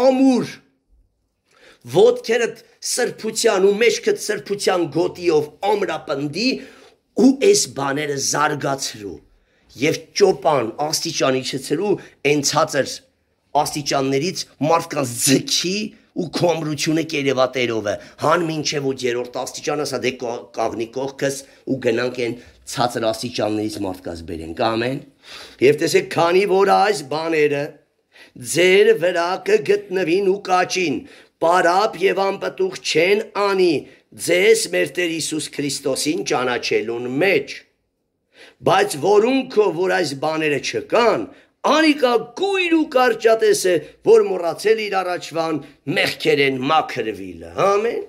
ամուր ոդքերդ սրբության ու մեջքդ սրբության գոտիով ամրապնդի ու այս բաները զարգացրու եւ ճոպան աստիճանի չծրու ենցածր աստիճաններից մարդկանց ձգի ու կոմրությունը կերևատերով է հան մինչև ու երրորդ աստիճանը ասա դե կաղնի կողքս ու գնանք են ցածր աստիճաններից մարդկանց բերենք ամեն եւ տեսեք քանի որ այս բաները ձեր վրա կգտնվին ու կաճին պարապ եւ անպտուղ չեն անի ձեզ մեր Տեր Հիսուս Քրիստոսին ճանաչելուն մեջ։ Բայց որոնքո որ այս բաները չկան, անիկա գույր ու կարճատես է, որ մոռացել իր առաջվան մեղքերեն մաքրվիլը։ Ամեն։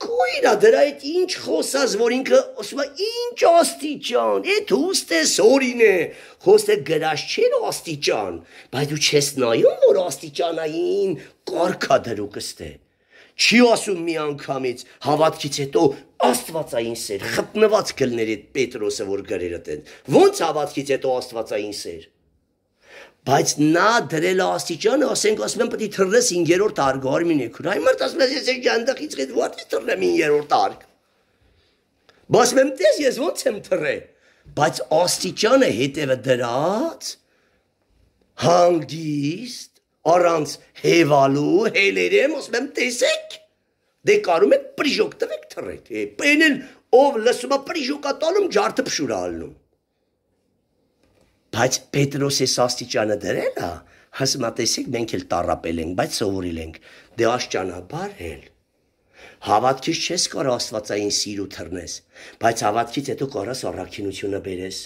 Կույրա դրա այդ ինչ խոսած, որ ինքը ասում է ինչ աստիճան, այդ հուստ է սորին է, խոստը գրած չեր աստիճան, բայց դու չես նայում, որ աստիճանային կարգա դրուկստ է։ Չի ասում մի անգամից հավատքից հետո աստվածային սեր, խտնված կլներ այդ Պետրոսը, որ գրերը տեն։ Ոնց հավատքից հետո աստվածային սեր։ Բայց նա դրել աստիճանը, ասենք ասում են պետք է թռնես 5-րդ արգ Արմինե քուն։ Այն մարդ ասում է ես եք ջանդախից գիտ ո՞րտի թռնեմ 5-րդ արգ։ Բայց մեմ տես ես ո՞նց եմ թռել։ Բայց աստիճանը հետևը դրած հանգիստ առանց հեվալու հելերեմ ասում եմ տեսեք դե կարում եք պրիժոկ տվեք թռեք։ Էն էլ ով լսում է պրիժոկա տալում ջարդը փշուր ալնում։ Բայց Պետրոսի աստիճանը դրել է, հասմատեսեք մենք էլ տարապել ենք, բայց սովորել ենք։ Դե աշճանաբար էլ։ Հավատքից չես կարող աստվածային սիրո թռնես, բայց հավատքից հետո կարաս առաքինությունը բերես։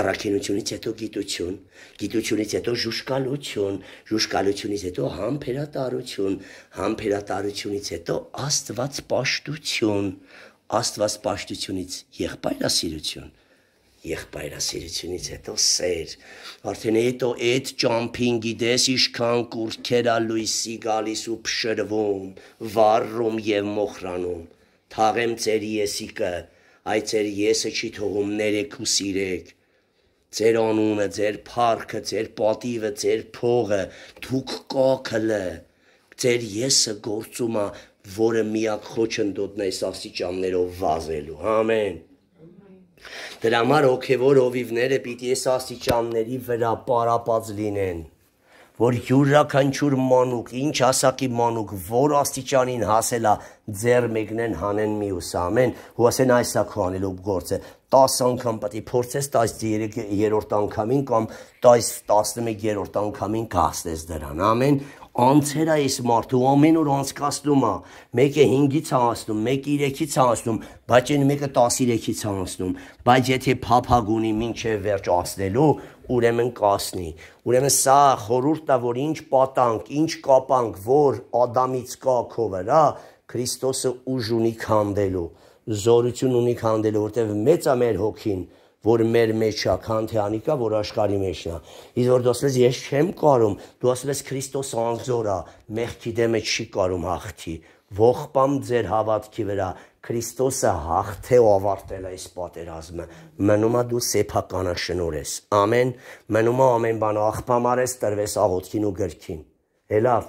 Առաքինությունից հետո գիտություն, գիտությունից հետո ժուշկալություն, ժուշկալությունից հետո համբերատարություն, համբերատարությունից հետո աստվածպաշտություն, աստվածպաշտությունից եղբայրասիրություն, եղբայրասիրությունից հետո սեր, արդեն հետո այդ ճամփինգի դես իշքան կուրքերա լույսի գալիս ու փշրվում, վառում եւ մոխրանում։ Թաղեմ ծեր եսիկը, այդ ծեր եսը չի թողում ներեք ու սիրեք։ Ձեր անունը, ձեր փառքը, ձեր պատիվը, ձեր փողը, դուք կոքլը, ձեր եսը գործում է, որը միակ խոչընդոտն է այս աստիճաններով վազելու։ Ամեն։ Դրա համար հոգևոր հովիվները պիտի այս աստիճանների վրա պարապած լինեն, որ յուրաքանչյուր մանուկ, ինչ հասակի մանուկ, որ աստիճանին հասելա, ձեր մեկնեն հանեն մյուս ամեն, ու ասեն այս է քո անելուկ գործը։ 10 անգամ պետք է փորձես 13-րդ անգամին կամ 10 11-րդ անգամին կհասնես դրան։ Ամեն անցեր է այս մարդու ամեն օր անցկացնում է մեկը 5-ից է անցնում մեկը 3-ից է անցնում բայց այն մեկը 13-ից է անցնում բայց եթե փափագ ունի ինչև վերջ անցնելու ուրեմն կասնի ուրեմն սա խորուրդն է որ ինչ պատանք ինչ կապանք որ ադամից կա քո վրա քրիստոսը ուժ ունի քանդելու զորություն ունի քանդելու որտեղ մեծ է մեր հոգին որ մեր մեջա, քան թե անիկա, որ աշխարի մեջնա։ Իսկ որ դու ասես ես չեմ կարում, դու ասես Քրիստոս անզորա, մեղքի դեմը չի կարում հաղթի։ Ողբամ ձեր հավատքի վրա Քրիստոսը հաղթեո ավարտել է այս պատերազմը։ Մնում է դու սեփականը շնորհես։ Ամեն մնում է ամեն բանը աղբամարես տրվես աղոթքին ու գրքին։ Էլավ,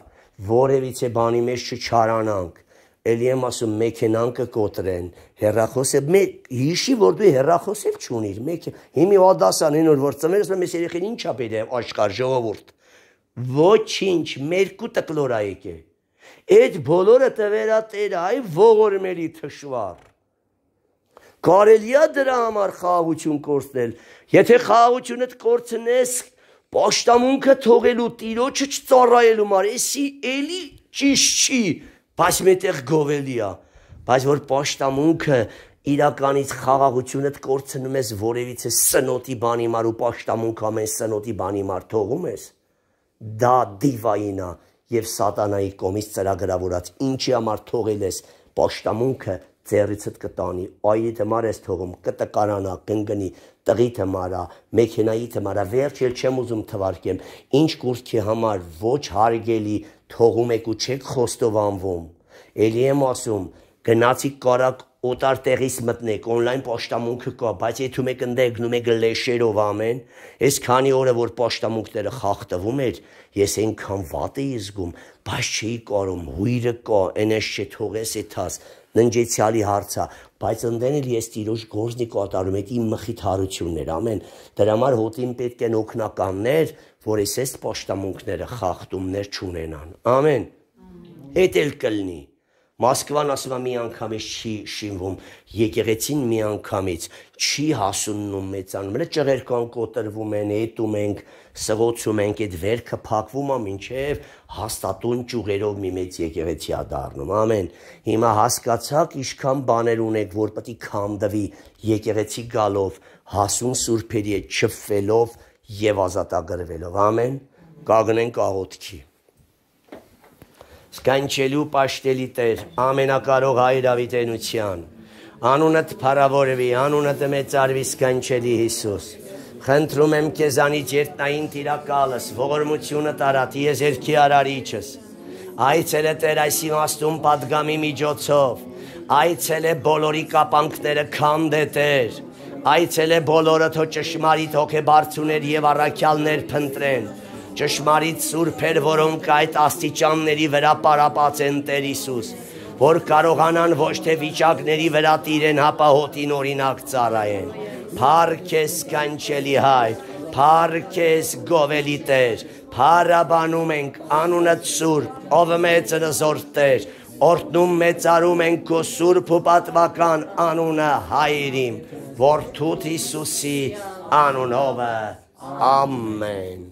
որևիցե բանի մեջ չչարանանք։ չ Էլի եմ ասում մեքենան կկոտրեն։ Հերախոսը մեկ հիշի որ դու հերախոսև չունիր, մեկ հիմի ոդասան այն որ ծմերս մեզ երեխին ինչա բերե աշխարհ ժողովուրդ։ Ոչինչ, մերկու տկլորայիկ է։ Այդ բոլորը տվերատեր այ ողորմելի թշվառ։ Կարելի է դրա համար խաղաղություն կորցնել։ Եթե խաղաղությունդ կորցնես, աշտամունքը թողելու տիրոջը չծառայելու մար, էսի էլի ճիշտ չի բայց մետեղ գովելի է բայց որ աշտամունքը իրականից խաղաղությունդ կորցնում ես որևիցե սնոտի բանի մար ու աշտամունք ամեն սնոտի բանի մար թողում ես դա դիվայինա եւ սատանայի կոմից ծրագրավորած ինչի համար թողել ես աշտամունքը ձեռիցդ կտանի այ եթե մար ես թողում կտկանանա կնգնի տղի թմարա, մեքենայի թմարա, վերջ էլ չեմ ուզում թվարկեմ, ինչ կուրսքի համար ոչ հարգելի թողում եք ու չեք խոստովանվում։ Էլի եմ ասում, գնացիք կարակ օտար տեղից մտնեք, on-line պաշտամունքը կա, բայց եթե մեկ ընդ գնում եք լեշերով ամեն, այս քանի օրը որ պաշտամունքները խախտվում էր, ես այնքան վատ էի զգում, բայց չէի կարում, հույրը կա, այնպես չթողես էթաս, ննջեցյալի հարցա, բայց ընդենել ես ծիրոջ գործնի կատարում եք իմ մխիթարություններ ամեն դրա համար հոտին պետք են օկնականներ որ ես այս աշտամունքները խախտումներ չունենան ամեն հետ էլ կլնի Մոսկվան ասում է մի անգամից չի շինվում, եկեղեցին մի անգամից չի հասուննում մեծանում։ Մենը ճղերքան կոտրվում են, հետում ենք, սղոցում ենք, այդ վերքը փակվում է, ինչև հաստատուն ճյուղերով մի մեծ եկեղեցի ա դառնում։ Ամեն։ Հիմա հասկացաք, ինչքան բաներ ունեք, որ պետք է քանդվի եկեղեցի գալով, հասուն սուրբերի հետ չփվելով եւ ազատագրվելով։ Ամեն։ Կագնենք աղոթքի։ Սկանչելու աշտելի Տեր, ամենակարող հայր ավիտենության, անունդ փառավորվի, անունդ մեծարվի սկանչելի Հիսուս։ Ամեն Խնդրում եմ քեզանից երտնային Տիրակալս, ողորմությունը տարա Տիեզ երկի արարիչս։ Այցելե Տեր այս իմաստուն падգամի միջոցով, այցելե բոլորի կապանքները քանդե Տեր, այցելե բոլորը թո ճշմարիտ հոգեբարձուներ եւ առաքյալներ փնտրեն։ Ճշմարիտ սուրբեր, որոնք այդ աստիճանների վրա պարապած են Տեր Հիսուս, որ կարողանան ոչ թե վիճակների վրա տիրեն հապահոտին օրինակ ծառայեն Փարքես կանչելի հայր, Փարքես գովելի Տեր, Փարաբանում ենք անունդ Սուրբ, ով մեծն զորտեր, Օրտնում մեծարում ենք քո Սուրբ ու պատվական անունը հայրիմ, Որդուդ Հիսուսի անունովը։ Ամեն։